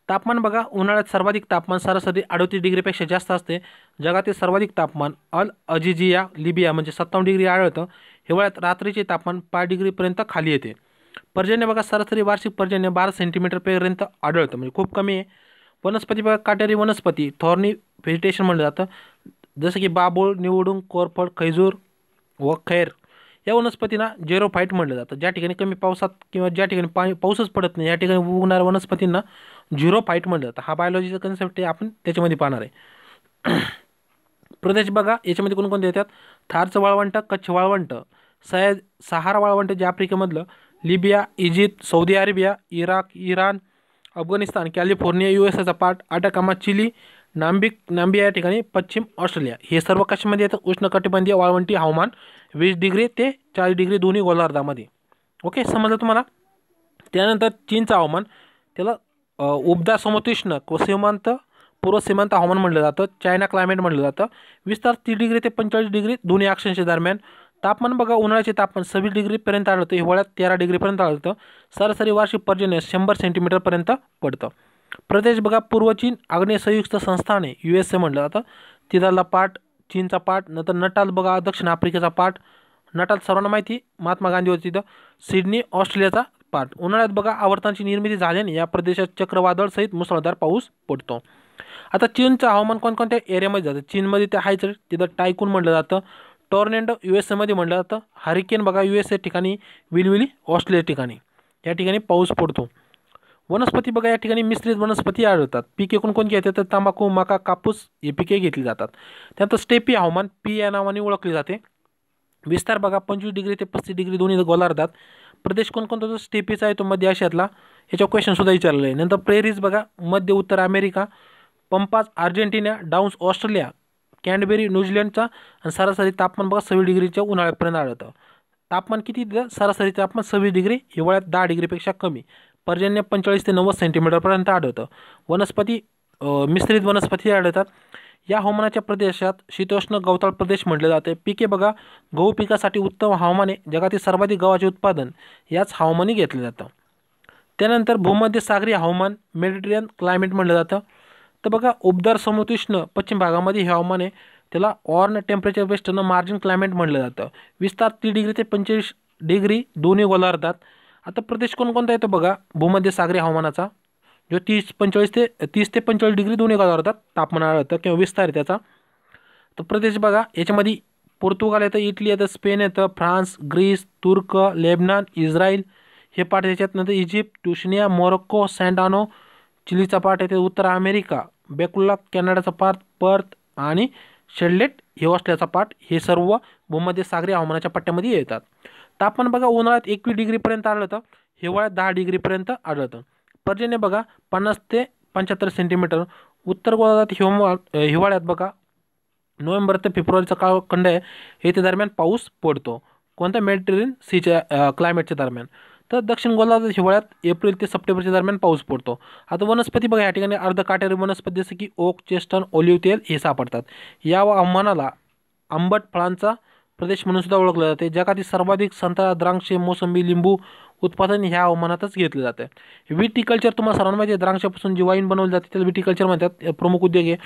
तापमान बघा उन्हाळ्यात सर्वाधिक तापमान सरासरी अडतीस डिग्रीपेक्षा जास्त आते जगातील सर्वाधिक तापमान अल अजिजिया लिबिया म्हणजे सत्तावन डिग्री आढळतं हिवाळ्यात रात्रीचे पांच डिग्रीपर्यंत खाली ये पर्जन्य बघा सरासरी वार्षिक पर्जन्य बारह सेंटीमीटरपर्यंत आढळतं म्हणजे खूप कमी है वनस्पति बघा काटेरी वनस्पती थॉर्नी वेजिटेशन म्हणलं जातं जसं की बाबूळ निवडून कोरफड खैजूर व खैर या वनस्पतींना जेरोफाईट म्हटलं जातं ज्या ठिकाणी कमी पावसात किंवा ज्या ठिकाणी पाणी पाऊसच पडत नाही या ठिकाणी उगणाऱ्या वनस्पतींना झिरोफाईट म्हटलं जातं हा बायोलॉजीचा कन्सेप्ट आपण त्याच्यामध्ये पाहणार है <clears throat> प्रदेश बघा ये को येतात थारचं कच्छ वालवंट सया सहारा वालवंट जे आफ्रिकेमधलं Libya Egypt Saudi Arabia Iraq Iran Afghanistan California USA S एचा पार्ट आटाकामा चिली नाम्बिक नाम्बिया या पश्चिम ऑस्ट्रेलिया ये सर्व कशामध्ये उष्ण कटिबंधीय वालवंटी हवामान वीस डिग्री ते चाळीस डिग्री गोलार्धा मे ओके तुम्हारा क्या चीन चीनचं हवान त्याला उबदा व सीमांत पूर्व सीमांत हवान म्हटलं जातं चायना क्लायमेट म्हटलं जातं विस्तार तीस डिग्री ते पंचेचाळीस डिग्री दोन्ही अक्षांच्या दरमियान तापमान बगा उन्हाळ्याचे तापमान सव्वीस डिग्रीपर्यंत आढळतं हिवाळ्यात तेरा डिग्रीपर्यंत आढळतं सरासरी वार्षिक पर्जन्य शंभर सेंटीमीटरपर्यंत पडतं प्रदेश बघा पूर्व चीन आग्नेय संयुक्त संस्थाने यू एस ए म्हटलं जातं तिथला पाठ चीन का पार्ट न तो नटाल बगा दक्षिण आफ्रिके पार्ट नटाल सर्वांना माहिती महत्मा गांधी होते सिडनी ऑस्ट्रेलिया पाठ उन्हाळ्यात बघा आवर्तांची की निर्मित या प्रदेशात चक्रवाद सहित मुसलधार पाउस पडतो आता चीनचं हवामान कोणकोणत्या एरियामध्ये जातं चीनमध्ये ते हायचं तिथं टायकून म्हटलं जातं टॉर्नेंडो मंडल जता एमध्ये म्हटलं जातं हरिकेन बघा यू एस ए ठिकाणी विलविली ऑस्ट्रेलिया ठिकाणी या ठिकाणी पाऊस वनस्पति बघा या ठिकाणी मिश्रित वनस्पती आढळतात पिके को तंबाकू मका कापूस ये पिके घेतली जातात स्टेपी हवान पी या नावाने ओळखले जाते विस्तार बगा पंचवीस डिग्री ते पस्तीस डिग्री दोनों गोलार्धात प्रदेश को तो स्टेपी है तो मध्य आशियातला याच्या क्वेश्चनसुद्धा विचारलेला आहे नर प्रेरीज बघा मध्य उत्तर America pampas Argentina downs Australia Canterbury New Zealand आणि सरासरी तापमान बघा सवी डिग्री उन्हाळ्यापर्यंत आढळतं तापमान किती सरासरी तापमान सव्वीस डिग्री हिवाळ्यात दहा डिग्रीपेक्षा कमी पर्जन्य पंचेचाळीस ते नव्वद सेंटीमीटरपर्यंत आढळतं वनस्पती मिश्रित वनस्पति आढळतात या हवामानाच्या प्रदेशात शीतोष्ण गवताळ प्रदेश म्हटले जाते पिके बगा गहू पिकासाठी उत्तम हवामाने जगातील सर्वाधिक गव्हाचे उत्पादन याच हवामाने घेतले भूमध्य सागरी हवामान मेडिटेरियन क्लायमेट म्हटलं जता तो बघा उबदार समोतुष्ण पश्चिम भागा हे हवामान आहे त्याला ऑर्न टेम्परेचर वेस्टर्न मार्जिन क्लायमेट म्हटलं जता विस्तार तीन डिग्री से पंच डिग्री दोन्ही गोलार्धात आता प्रदेश को तो बगा भूमध्य सागरी हवामानाचा जो तीस पंचेचाळीस ते तीस से पंच डिग्री दोन्ही गावावर होतात तापमान आढळतं किंवा विस्तार आहे त्याचा तर तो प्रदेश बघा याच्यामध्ये पोर्तुगाल येतं इटली येतं स्पेन है फ्रांस ग्रीस तुर्क लेबनान इज्राइल हे पाठ याच्यात नंतर इजिप्त ट्युशनिया मोरक्को सँडानो चिलीचा पाठ है उत्तर अमेरिका बेकुला कॅनडाचा पार्थ पर्थ आ शेडलेट हे ऑस्ट्रेलियाचा पाठ ये सर्व भूमध्य सागरी हवामानाच्या पट्ट्यामध्ये ये तापमान बघा उन्हाळ्यात एकवीस डिग्रीपर्यंत आढळतं हिवाळ्यात दह डिग्रीपर्यंत आढळतं पर्जन्य बगा पन्नास पंचहत्तर सेंटीमीटर उत्तर गोलार्धात हिवा हिवाळ्यात बघा फेब्रुवारी ते फेब्रुवारीचा काळखंड आहे येथे दरम्यान पाऊस पडतो कोणत्या मेडिटेरियन सीच्या क्लायमेटच्या दरम्यान तर दक्षिण गोलार्धात हिवाळ्यात एप्रिल सप्टेंबर दरमियान पाउस पाऊस पडतो आता वनस्पति बघा अर्ध ठिकाणी वनस्पति वनस्पती कि ओक चेस्टन ओलिव्ह तेल हे सापडतात या हवामानाला आंबट फल प्रदेश म्हणून सुद्धा ओळखलं जाते जगातील सर्वाधिक संतरा द्राक्षे मोसंबी लिंबू उत्पादन ह्या हवामानातच घेतलं जातं विटीकल्चर तुम्हाला सर्वांना माहिती है द्राक्षापासून जी वाइन बनवली जाते त्याला विटीकल्चर म्हणतात प्रमुख उद्योग है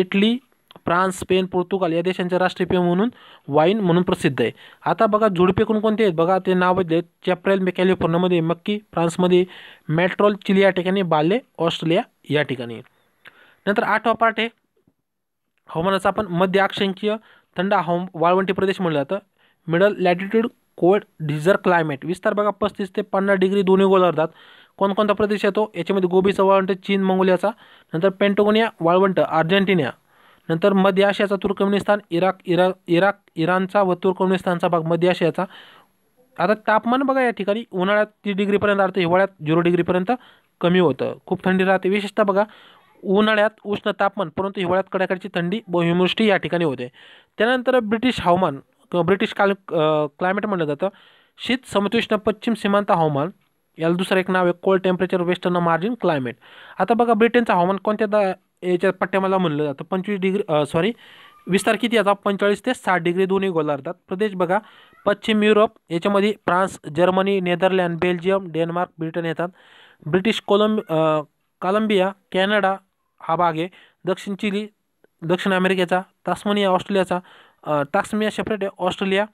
इटली फ्रांस स्पेन पोर्तुगाल या देशांचे राष्ट्रीय पेय म्हणून वाईन म्हणून प्रसिद्ध है आता बघा झुडपे कोणकोणते आहेत बघा ते नाव बदले चॅप्रॅल कॅलिफोर्नियामध्ये मक्की फ्रान्समध्ये मॅट्रोल चिली या ठिकाणी बाले ऑस्ट्रेलिया या ठिकाणी नंतर आठवा पाठ आहे हवामानाचा आपण मध्य अक्षांकीय थंड हवा वाळवंटी प्रदेश म्हणलं जातं middle latitude cold desert climate विस्तार बघा पस्तीस ते पन्नास डिग्री दोन्ही गोलार्धात कोणकोणता प्रदेश येतो याच्यामध्ये गोबीचा वाळवंट चीन मंगोलियाचा नंतर पेंटोगोनिया वाळवंट अर्जेंटिनिया नंतर मध्य आशियाचा तुर्कमेनिस्तान इराक इरा इराक इराणचा व तुर्कमेनिस्तानचा भाग मध्य आशियाचा आता तापमान बघा या ठिकाणी उन्हाळ्यात तीस डिग्रीपर्यंत अर्थ हिवाळ्यात झिरो डिग्रीपर्यंत कमी होतं खूप थंडी राहते विशेषतः बघा उन्हाळ्यात उष्ण तापमान परंतु हिवात कडाक्याची थंडी व हिमवृष्टी या होते त्यानंतर ब्रिटिश हवामान ब्रिटिश काल क्लायमेट मंडल जता शीत समतोष्ण पश्चिम सीमांत हवामान ये दुसरं एक नाव है cold temperate western margin climate आता बघा ब्रिटनचं हवामान कोणत्या दा याच्या पट्ट्यामध्ये म्हणलं पंचवीस डिग्री सॉरी विस्तार कि याचा पंचेचाळीस साठ डिग्री दोन्ही गोलार्धात प्रदेश बगा पश्चिम यूरोप ये France Germany Netherlands Belgium Denmark Britain येतात ब्रिटिश कोलंब कोलंबिया कैनडा हा भाग है दक्षिण चिली दक्षिण अमेरिकेचा तास्मानिया ऑस्ट्रेलिया तास्मिया सेपरेट आहे ऑस्ट्रेलिया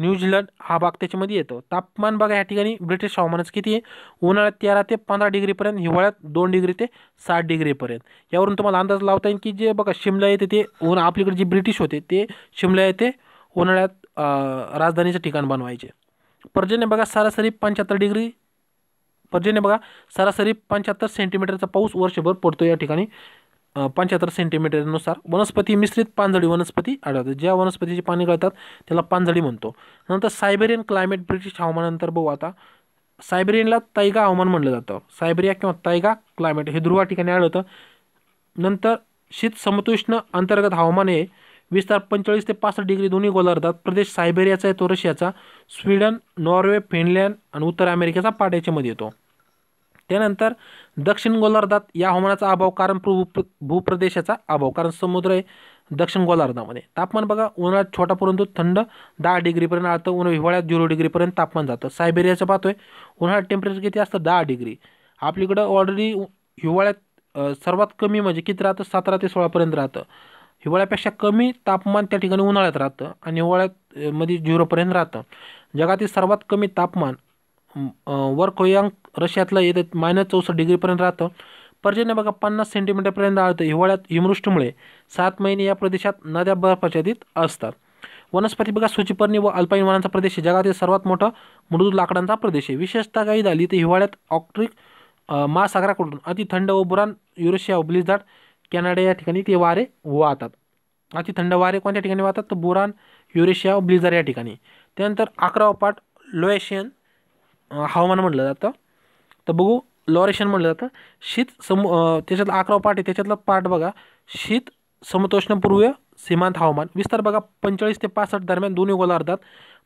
न्यूजीलैंड हा भाग त्याच्यामध्ये येतो तापमान बघा या ब्रिटिश हवामानच किती आहे उन्हाळ्यात तेरा ते पंधरा डिग्रीपर्यंत हिवाळ्यात दोन डिग्री ते साठ डिग्रीपर्यंत यावरून तुम्हाला अंदाज लाता येईल की जे बिमला ये येते ते उन आपल्याकडे ब्रिटिश होते शिमला ये उन्हाळ्यात राजधानी ठिकाण बनवायचे पर्जन्य बघा सरासरी पंच्याहत्तर डिग्री पर्जन्य बघा सरासरी पंचहत्तर सेंटीमीटर पाऊस वर्षभर पडतो या पंचहत्तर पंच्याहत्तर सेंटीमीटरनुसार वनस्पति मिश्रित पानझडी वनस्पती आढळतात ज्या से पानी गळतात त्याला मन तो नंतर साइबेरियन क्लायमेट ब्रिटिश हवामानानंतर बघू आता सायबेरियनला तैगा हवामान म्हटलं जातं सायबेरिया किंवा तैगा क्लायमेट हे ध्रुवा ठिकाणी आढळतं नंतर शीत समतुष्ण अंतर्गत हवान है विस्तार पंचेचाळीस से पास डिग्री दोनों गोलार्धात प्रदेश सायबेरियाचा तो रशिया स्वीडन नॉर्वे फिनलैंड उत्तर अमेरिके अमेरिकेचा पाट याच्यामध्ये येतो त्यानंतर दक्षिण गोलार्धात या हवामानाचा अभाव कारण भू भूप्रदेशा अभाव कारण समुद्र है दक्षिण गोलार्धा मे तापमान बघा उन्हाळ्यात छोटा परंतु थंड दहा डिग्रीपर्यंत आळतं उन्हा हिवाळ्यात जीरो डिग्रीपर्यंत तापमान जता जातं सायबेरियाचं है उन्हाळ्यात टेम्परेचर किती असतं डिग्री आपलीकडं ऑलरेडी हिवाळ्यात अं, सर्वतान कमी मजे किती राहतं सतरा ते सोळापर्यंत राहतं हिवाळ्यापेक्षा कमी तापमान त्या ठिकाणी उन्हाळ्यात राहतं आणि हिवाळ्यात अं, मध्ये झिरोपर्यंत राहतं कमी तापमान अं, वर्कोयांक रशियातलं येते मायनस चौसष्ट डिग्रीपर्यंत राहतं पर्जन्य बघा पन्नास सेंटीमीटरपर्यंत आळतं हिवाळ्यात हिमवृष्टीमुळे सात महिने या प्रदेशात नद्या बर्फाच्छादित असतात वनस्पती बघा व अल्पाईन वनांचा प्रदेश जगत जगातील सर्वात मोठा मृदू प्रदेश है विशेषतः काही झाली ते हिवाळ्यात ऑक्ट्रिक महासागराकडून अति थंड व बुरान युरेशिया ब्लिझार्ड कॅनडा या ठिकाणी ये वारे वाहतात अति थंड वारे को ठिकाणी वाहतात तर बुरान युरेशिया व ब्लिझार्ड या ठिकाणी त्यानंतर अकरावा पाठ लोएशियन हवामान म्हटलं जातं तर बघू लॉरेशन म्हटलं जातं शीत सम त्याच्यातला अकरावा पाठ आहे त्याच्यातला पाठ बघा शीत समतोष्णपूर्वीय सीमांत हवामान विस्तार बघा पंचेचाळीस ते पासष्ट दरम्यान दोन्ही गोलार्धात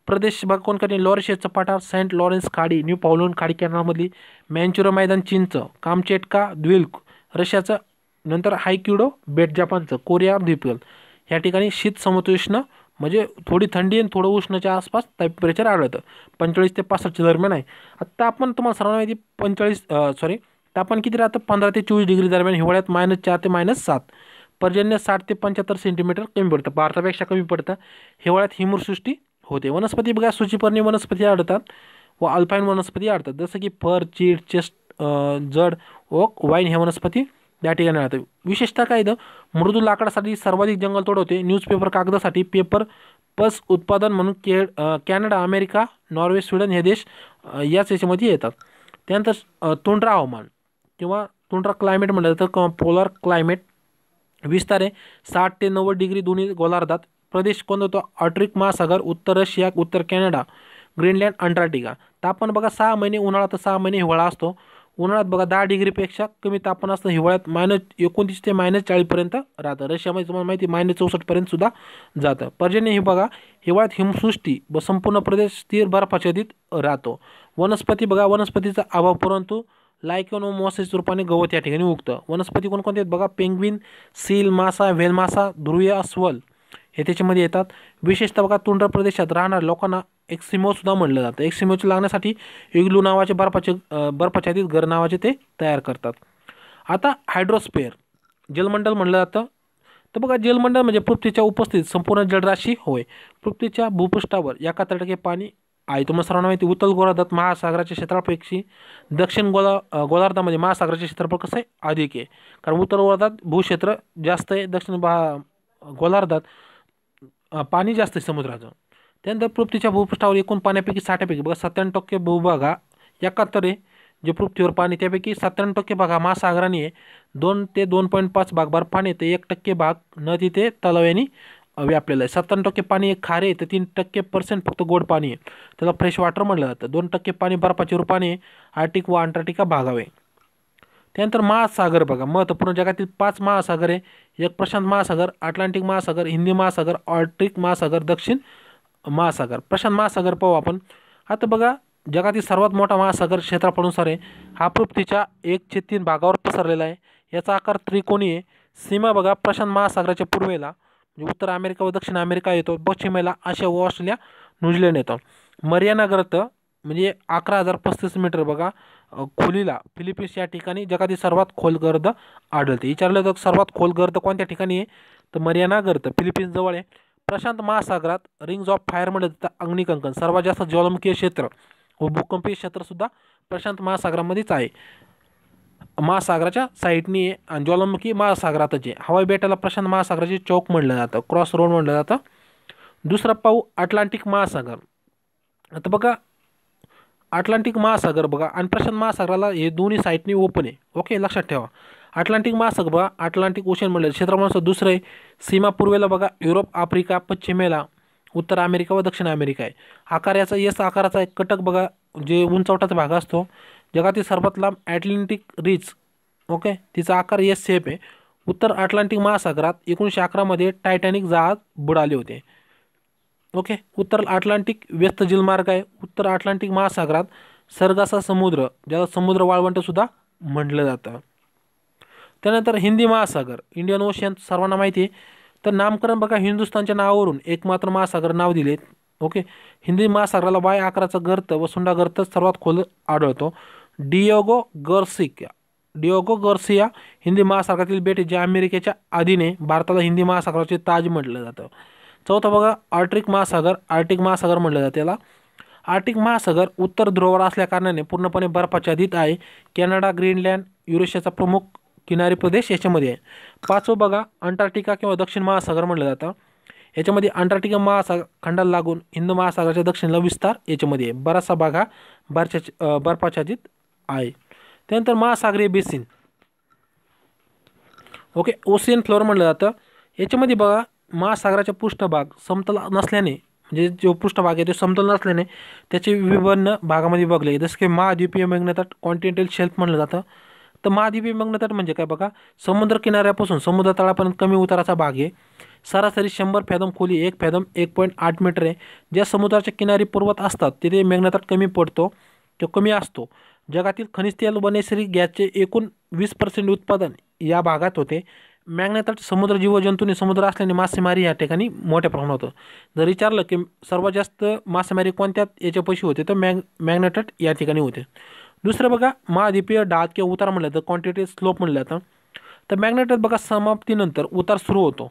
प्रदेश भाग कोणकाने लॉरेशियाचं पठार सेंट लॉरेन्स खाडी न्यू पावलोन खाडी कॅनलमधली मॅन्च्युरो मैदान चीनचं कामचेटका द्विल्क रशियाचं नंतर हायक्युडो बेट जपानचं कोरिया द्वीपल या ठिकाणी शीत समतोष्ण मजे थोडी थंडी आणि थोडं उष्णाच्या आसपास टेम्परेचर आढळतं पंचेचाळीस से पासष्टच्या दरमियान है आता तापमान तुम्हारा सर्वांना माहिती पंचेचाळीस सॉरी तापमान किती राहतं पंद्रह से चोवीस डिग्री दरमियान हिवाळ्यात माइनस चार ते मायनस सात पर्जन्य साठ से पंचहत्तर सेंटीमीटर कमी पडतं भारतापेक्षा कमी पडतं हिवाळ्यात हिमूरसृष्टी होते वनस्पति बघा सूचीपर्णी वनस्पती आढळतात व अल्पाईन वनस्पति आढळतात जस कि फर चीड चेस्ट जड ओक वाईन हे वनस्पती त्या ठिकाणी राहते विशेषतः काय येतं मृदू लाकडासाठी सर्वाधिक जंगलतोड होते न्यूजपेपर कागदासाठी पेपर पस उत्पादन म्हणून के कॅनडा अमेरिका नॉर्वे स्वीडन हे देश याच याच्यामध्ये येतात त्यानंतर तोंड्रा हवामान किंवा तोंड्रा क्लायमेट म्हटलं तर पोलर क्लायमेट विस्तारे साठ ते नव्वद डिग्री दोन्ही गोलार्धात प्रदेश कोणता होतो ऑट्रिक महासागर उत्तर रशिया उत्तर कॅनडा ग्रीनलँड अंटार्क्टिका तापमान बघा सहा महिने उन्हाळा तर सहा महिने हिवाळा असतो उन्हाळ्यात बघा डिग्रीपेक्षा कमी तापमान असतं हिवाळ्यात मायनस माइनस ते मायनस चाळीसपर्यंत राहतं रशियामध्ये तुम्हाला माहिती मायनस सुधा जता पर्जन्य हे बघा हिवाळ्यात हिमसृष्टी व संपूर्ण प्रदेश स्थिर बर्फाच्छादित राहतो वनस्पती बघा वनस्पतीचा अभाव परंतु लायकन व मोसेस रूपाने गवत या उगत वनस्पति को बगा आहेत बघा पेंग्विन सील मासा व्हेलमासा ध्रुवीय अस्वल हे त्याच्यामध्ये येतात विशेषतः बघा प्रदेश में रहना लोकांना एक्सिमोसुद्धा म्हटलं जातं एक्सिमोचे लागण्यासाठी इग्लू नावाचे बर्फाचे बर्फाच्छादित घर नावाचे ते तयार आता हाइड्रोस्पेयर जलमंडल मंडल जता तो बघा जलमंडल म्हणजे पृथ्वीच्या उपस्थित संपूर्ण जलराशि होय पृथ्वी भूपृष्ठावर एकाहत्तर टक्के पाणी आहे तुम्हाला सर्वांना माहिती उत्तर गोलार्धात महासागराच्या क्षेत्रापेक्षी दक्षिण गोला गोलार्धामध्ये महासागराचे क्षेत्रफळ कसं कस अधिक है कारण उत्तर गोलार्धात भूक्षेत्र जास्त है दक्षिण भा गोलार्धत पानी जास्त आहे पृथ्वी त्यानंतर पृथ्वीच्या भूपृष्ठावर एकूण पाण्यापैकी साठापैकी बघा टक्के भूभागा एकाहत्तर आहे जे पृथ्वीवर पाणी त्यापैकी सत्त्याण्णव टक्के भाग हा महासागराने आहे दोन ते दोन पॉईंट पाच भाग बर्फाने तर एक टक्के भाग नदी ते तलाव्याने व्यापलेला आहे सत्त्याण्णव टक्के पाणी खारे तर तीन टक्के पर्सेंट फक्त गोड पानी है त्याला फ्रेश वॉटर मंडल जता दोन टक्के पानी बर्फाच्या रूपाने आर्टिक व अंटार्क्टिका भागावे त्यानंतर महासागर बघा महत्त्वपूर्ण जगातील पाच महासागर है एक प्रशांत महासागर अटलांटिक महासागर हिंदी महासागर ऑर्टिक महासागर दक्षिण महासागर प्रशांत महासागर पाहू अपन आता बघा जगातील सर्वात मोठा महासागर क्षेत्राफळानुसार आहे हा एक छे तीन भागा पसरले है यहाँ आकार त्रिकोणी आहे सीमा बघा प्रशांत महासागरा पूर्वेला उत्तर अमेरिका व दक्षिण अमेरिका ये पश्चिमेला आशिया व ऑस्ट्रेलिया न्यूजीलैंड न्यूझीलंड येतो तो म्हणजे अक्रा हजार पस्तीस मीटर बगा खोलीला फिलिपिन्स या ठिकाणी जगातील खोल गर्द आड़ते विचार सर्वतान खोल गर्द को ठिकाणी है तो मरियाना गर्द जवर है प्रशांत महासागर रिंग्स ऑफ फायरमध्ये जातं अग्निकंकन सर्वे जास्त ज्वालामुखीय क्षेत्र व भूकंपीय क्षेत्रसुद्धा प्रशांत महासागरामध्येच आहे महासागराच्या साईडनी आहे है ज्वालामुखी महासागरातच आहे हवाई बेटाला प्रशांत महासागराचे चौक मंडल जता क्रॉस रोड म्हटलं जता दुसरा पाऊ अटलांटिक महासागर आता बघा अटलांटिक महासागर बगा आणि प्रशांत महासागराला दोनों दोन्ही साईडने ओपन है ओके लक्षा ठेवा अटलांटिक महासागर बघा अटलांटिक ओशन म्हणलं क्षेत्रफळानुसार दुसरं आहे सीमा पूर्वेला बघा युरोप आफ्रिका पश्चिमेला उत्तर अमेरिका व दक्षिण अमेरिका है आकार याचा यस आकाराचा एक कटक बगा जे उंचवटाचा भाग असतो जगातील सर्वात लांब ॲटलांटिक रीच ओके तिचा आकार यस सेप है उत्तर अटलांटिक महासागर महासागरात एकोणीसशे अकरामध्ये टाइटैनिक जहाज बुडाले होते ओके उत्तर अटलांटिक व्यस्त जिलमार्ग आहे उत्तर अटलांटिक महासागरात सरगासा समुद्र ज्याला समुद्र वाळवंटसुद्धा म्हटलं जातं त्यानंतर हिंदी महासागर इंडियन ओशियन सर्वांना माहिती आहे तर नामकरण बघा हिंदुस्थानच्या नावावरून एकमात्र महासागर नाव दिले ओके हिंदी महासागराला वाय आकाराचा गर्त व सुंडा गर्त सर्वात खोल आढळतो डिओगो गर्सिका डिओगो गर्सिया हिंदी महासागरातील बेट जे अमेरिकेच्या आधीने भारताला हिंदी महासागराचे ताज म्हटलं जातं चौथा बगा आर्टिक महासागर आर्टिक महासागर म्हटलं जातं आर्टिक महासागर उत्तर ध्रुवावर असल्याकारणाने पूर्णपणे बर्फाच्या अधीत है कैनडा ग्रीनलैंड युरेशियाचा प्रमुख किनारी प्रदेश याच्यामध्ये है पांचव बगा अंटार्क्टिका कि दक्षिण महासागर म्हटलं जता याच्यामध्ये अंटार्क्टिका महासागर खंडाला लागून हिंद महासागराच्या दक्षिणेला विस्तार याच्यामध्ये है बरासा भाग हा बर्फाच्या बर्फाच्छादित है त्यानंतर महासागरीय बेसिन ओके ओशियन फ्लोर म्हटलं जातं याच्यामध्ये बघा महासागरा पृष्ठभाग समतल नसल्याने म्हणजे जो पृष्ठभाग है तो समतल नसाने त्याचे विभिन्न भागामध्ये विभागले जसं कि महाद्वीपीय मेघनातट कॉन्टिनेंटल शेल्फ म्हणलं जता तर महाद्वीपीय मेघनातट बगा समुद्र बघा समुद्र किनाऱ्यापासून समुद्रतळापर्यंत कमी उतारा भाग है सरासरी शंभर फैदम खोली एक फैदम एक पॉइंट आठ मीटर है ज्या समुद्रा किनारी पर्वत आता तिथे मेघनातट कमी पडतो तो कमी आतो जगती खनिज तेल व नैसर्गिक के एकूण वीस पर्सेंट उत्पादन या भागात होते मॅग्नेताट समुद्र जीवजंतु ने समुद्र असल्याने मासेमारी या मोटे प्रमाण प्रमाणात होतं जर विचार कि सर्वात जास्त मासेमारी को याच्यापाशी होते तो मैग मॅग्नेटाट यठिका होते दुसरं बगा महाद्वीपीय डात कि उतार म्हणलं तर क्वांटिटी स्लोप म्हणलं जातं तर मॅग्नेटाट बघा समाप्तीनंतर उतार सुरू हो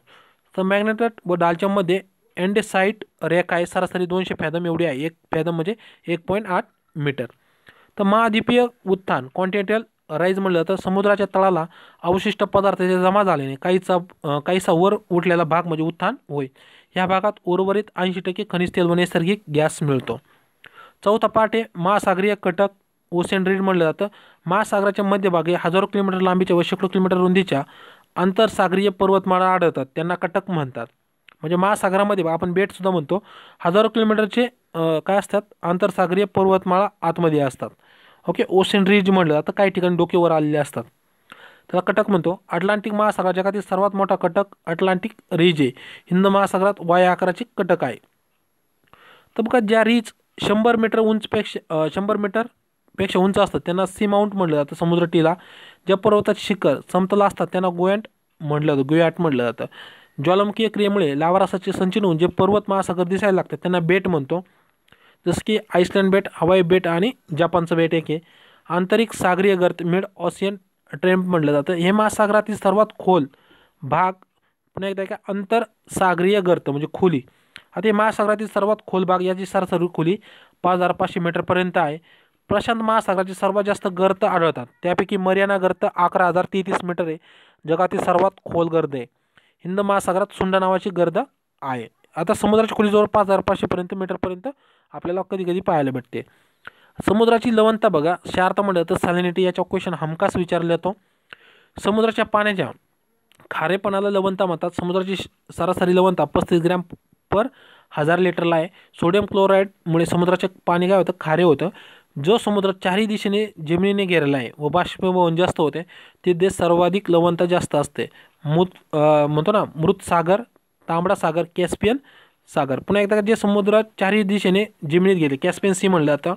तर मॅग्नेटाट व डालच्यामध्ये एंडेसाईट रेखा है सरासरी दोनशे फैदम एवढी है एक फैदम म्हणजे एक पॉइंट आठ मीटर तो महाद्वीपीय उत्थान कॉन्टिनेंटल राईज म्हटलं तर समुद्राच्या तळाला अवशिष्ट पदार्थाचे जमा झाल्याने काहीचा काहीसा वर उठलेला भाग म्हणजे उत्थान होय या भागात उर्वरित ऐंशी टक्के खनिज तेल व नैसर्गिक गॅस मिळतो चौथा पाठ आहे महासागरीय कटक ओसेन रीड म्हटलं जातं महासागराच्या मध्यभागी हजारो किलोमीटर लांबीच्या व शेकडो किलोमीटर रुंदीच्या आंतरसागरीय पर्वतमाळा आढळतात त्यांना कटक म्हणतात म्हणजे महासागरामध्ये आपण बेटसुद्धा म्हणतो हजारो किलोमीटरचे काय असतात आंतरसागरीय पर्वतमाळा आतमध्ये असतात ओके ओशन रिज म्हटलं जातं काही ठिकाणी डोकेवर आलेले असतात त्याला कटक म्हणतो अटलांटिक महासागर जगातील सर्वात मोठा कटक अटलांटिक रिज आहे हिंद महासागरात वाय आकाराची कटक आहे तर बघा ज्या रिज शंभर मीटर उंचपेक्षा शंभर मीटरपेक्षा उंच असतात त्यांना सी माउंट म्हटलं जातं टीला ज्या पर्वताचे शिखर समतल असतात त्यांना गोयंट म्हटलं जातं गोयाट म्हटलं जातं ज्वालामुखीय क्रियेमुळे लावारासाचे संचिन होऊन जे पर्वत महासागर दिसायला लागतात त्यांना बेट म्हणतो जसं की आईसलँड बेट हवाई बेट आणि जपानचं बेट एक आहे आंतरिक सागरीय गर्त मिड ऑसियन ट्रेम्प म्हटलं जातं हे महासागरातील सर्वात खोल भाग पुन्हा एकदा का अंतर सागरीय गर्त म्हणजे खोली आता हे महासागरातील सर्वात खोल भाग याची सरासरी खोली पाच हजार पाचशे मीटरपर्यंत आहे प्रशांत महासागराचे सर्वात जास्त गर्त आढळतात त्यापैकी मर्याना गर्त अकरा हजार तेहतीस मीटर आहे जगातील सर्वात खोल गर्द आहे हिंद महासागरात सुंडा नावाची गर्द आहे आता समुद्राची खोली जवळ पाच हजार पाचशेपर्यंत मीटरपर्यंत अपने कभी कभी पाहायला भेटते समुद्राची लवनता बघा शार्थ म्हणलं तो सॅलिनिटी याचा क्वेश्चन हमखास विचारला जातो समुद्राच्या पाण्याच्या खारेपणा लवणता म्हणतात समुद्रा सरासरी लवणता पस्तीस ग्रैम पर हजार लिटरला आहे सोडियम क्लोराइड क्लोराईडमुळे समुद्रा पानी काय होतं खारे होते जो समुद्र चार ही दिशे दिशेने ने घेरला है व बाष्पीभवन जास्त होते ते सर्वाधिक लवणता जास्त असते मृत अं, म्हणतो ना मृत सागर तांबडा सागर कॅस्पियन सागर पुनः एकदा जे समुद्रात चारही दिशेने जमिनीत गेले कॅस्पियन सी म्हणलं जातं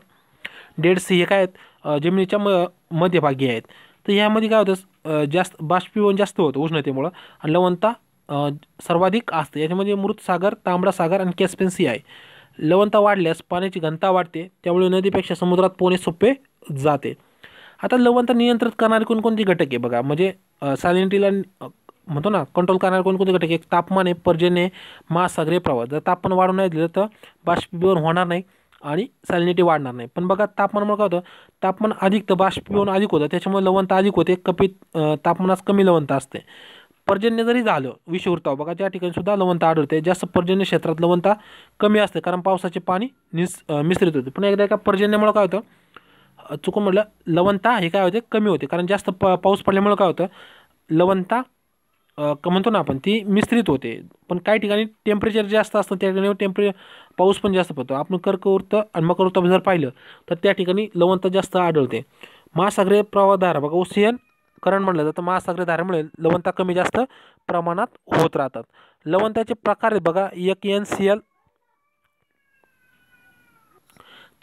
डेड सी हे काय आहेत अं, म मध्यभागी आहेत तर ह्यामध्ये काय होतं अं, जास्त बाष्पीभवन जास्त होतं उष्णतेमुळं आणि लवणता अं, सर्वाधिक असते याच्यामध्ये मृत सागर तांबडा सागर आणि कॅस्पियन सी आहे लवणता वाढल्यास पाण्याची घनता वाढते नदीपेक्षा समुद्र पोने सोपे जते आता लवणता नियंत्रित करणारे को घटक है बघा म्हणजे सॅलिनिटीला म्हणतो ना कंट्रोल करणारे कोणकोणते घटक एक तापमान आहे पर्जन्य आहे महासागरीय प्रवाह जर तापमान वाढू नाही दिलं तर बाष्पीभवन होणार नाही आणि सॅलिनिटी वाढणार नाही पण बघा तापमानामुळे काय होतं तापमान अधिक तर बाष्पीभवन अधिक होतं त्याच्यामुळे लवणता अधिक होते कपित तापमानास कमी लवणता असते पर्जन्य जरी झालं विषुवृत्तावर बघा त्या ठिकाणी सुद्धा लवणता आढळते जास्त पर्जन्य क्षेत्रात लवंता कमी असते कारण पावसाचे पाणी निस मिश्रित होते पण एकदा एका पर्जन्यामुळे काय होतं चुकून म्हटलं लवणता हे काय होते कमी होते कारण जास्त प पाऊस पडल्यामुळे काय होतं लवणता का तो ना अपन ती मिश्रित होते पण टेम्परेचर जास्त असतं त्या टेम्परे पाऊस पण जास्त पडतो आपण कर्कवृत्त आणि मकरवृत्त जर पाहिलं तो त्या ठिकाणी जास्त आड़ते महासागरी प्रवाहधारा बघा करण मान म्हटलं जातं धारा मु लवंता कमी जास्त प्रमाण होत लवंता के प्रकार बगा एक एन सी एल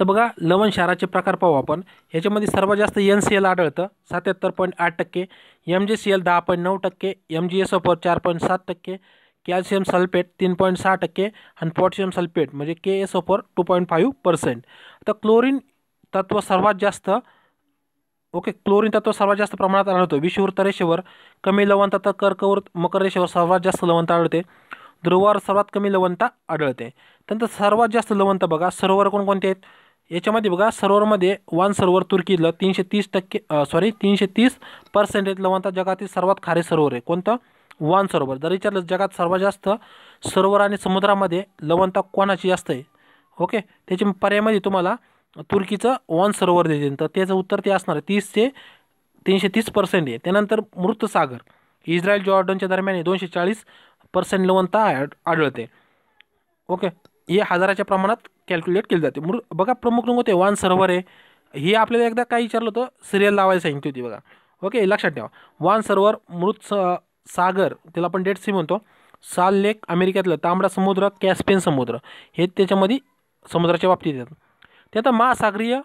तो बघा लवण क्षाराचे प्रकार पाहू आपण ह्याच्यामध्ये सर्वात जास्त एन सी एल आढळतं सत्यात्तर पॉइंट आठ टक्के एम जी सी एल दहा पॉईंट नऊ टक्के एम जी एस ओपर चार पॉइंट सात टक्के कैल्शियम सल्फेट तीन पॉइंट सहा टक्के आणि सल्फेट म्हणजे के एस ओपर टू पॉइंट फाइव पर्सेंट तो क्लोरिन तत्व सर्वात जास्त ओके क्लोरिन तत्व सर्वात जास्त प्रमाण आढळतो विषुवृत्त रेषेवर कमी लवनता तो कर्कवृत मकर रेषेवर सर्वात जास्त लवणता आढळते ध्रुवावर सर्वतान कमी लवणता आड़ते त्यानंतर सर्वात जास्त लवणता बघा सरोवर कोणकोणते याच्यामध्ये बघा सर्व्हरमध्ये वान सरोवर तुर्कीला तीनशे तीस टक्के सॉरी तीनशे तीस पर्सेंटेज लवंता जगातील सर्वात खारे सरोवर आहे कोणतं वन सरोवर जर विचारलं जगात सर्वात जास्त सरोवर आणि समुद्रामध्ये लवणता कोणाची जास्त आहे ओके त्याच्या पर्यायमध्ये तुम्हाला तुर्कीचं वान सरोवर देते तर त्याचं उत्तर ते असणार आहे तीस ते तीनशे तीस पर्सेंट आहे त्यानंतर मृतसागर इस्रायल जॉर्डनच्या दरम्यान दोनशे चाळीस पर्सेंट लवणता आढळते ओके हे हजाराच्या प्रमाणात कैलक्युलेट के लिए मृ बघा प्रमुख रंग होते वन सर्व्हर है ये अपने एकदा काय विचारलं होतं सिरियल लावायला सांगितली होती बघा ओके लक्षात ठेवा वान सर्व्हर मृत सागर तेल आपण डेट सी मन तो साल लेक अमेरिकेत तांबडा समुद्र कॅस्पियन समुद्र है त्याच्यामध्ये समुद्राच्या बाबतीत आता महासागरीय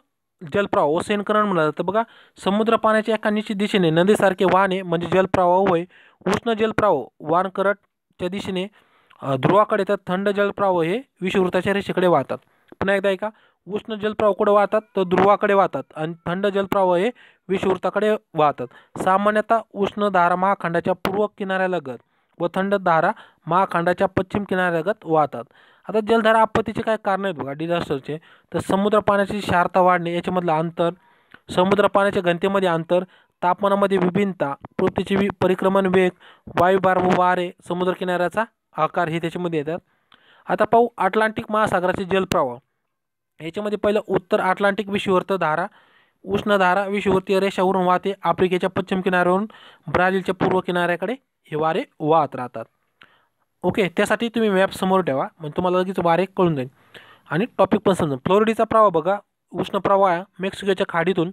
जलप्रवाह ओसेन करंट म्हणलं जातं बघा समुद्र पानी एका निश्चित दिशेने नदीसारखे वाहने म्हणजे जलप्रवाह होय उष्ण जलप्रवाह वानकरटच्या दिशे ध्रुवाकडे तर थंड जलप्रवाह हे विषुवृत्ताच्या रेषेकडे वाहतात पुन्हा एकदा ऐका उष्ण जलप्रवाह कुठे वाहतात तर ध्रुवाकडे वाहतात आणि थंड जलप्रवाह हे विषुवृत्ताकडे वाहतात सामान्यतः उष्ण धारा महाखंडाच्या पूर्व किनाऱ्यालगत व थंड धारा महाखंडाच्या पश्चिम किनाऱ्यालगत वाहतात आता जलधारा आपत्तीचे काय कारण आहेत बघा डिझास्टरचे तर समुद्र पाण्याची क्षारता वाढणे याच्यामधलं अंतर समुद्र पाण्याच्या घनतेमध्ये अंतर तापमानामध्ये विभिन्नता पृथ्वीची परिक्रमण वेग वायुभार व वारे समुद्रकिनाऱ्याचा आकार हे त्याच्यामध्ये येतात आता पाहू अटलांटिक महासागराचे जलप्रवाह याच्यामध्ये पहिलं उत्तर अटलांटिक विषुवर्त धारा उष्णधारा विषुवर्तीय रेषावरून वाहते आफ्रिकेच्या पश्चिम किनाऱ्यावरून ब्राझीलच्या पूर्व किनाऱ्याकडे हे वारे वाहत राहतात ओके त्यासाठी तुम्ही मॅप समोर ठेवा म्हणजे तुम्हाला लगेच वारे कळून जाईल आणि टॉपिक पण समजा फ्लोरिडीचा प्रवाह बघा उष्ण प्रवाह मेक्सिकोच्या खाडीतून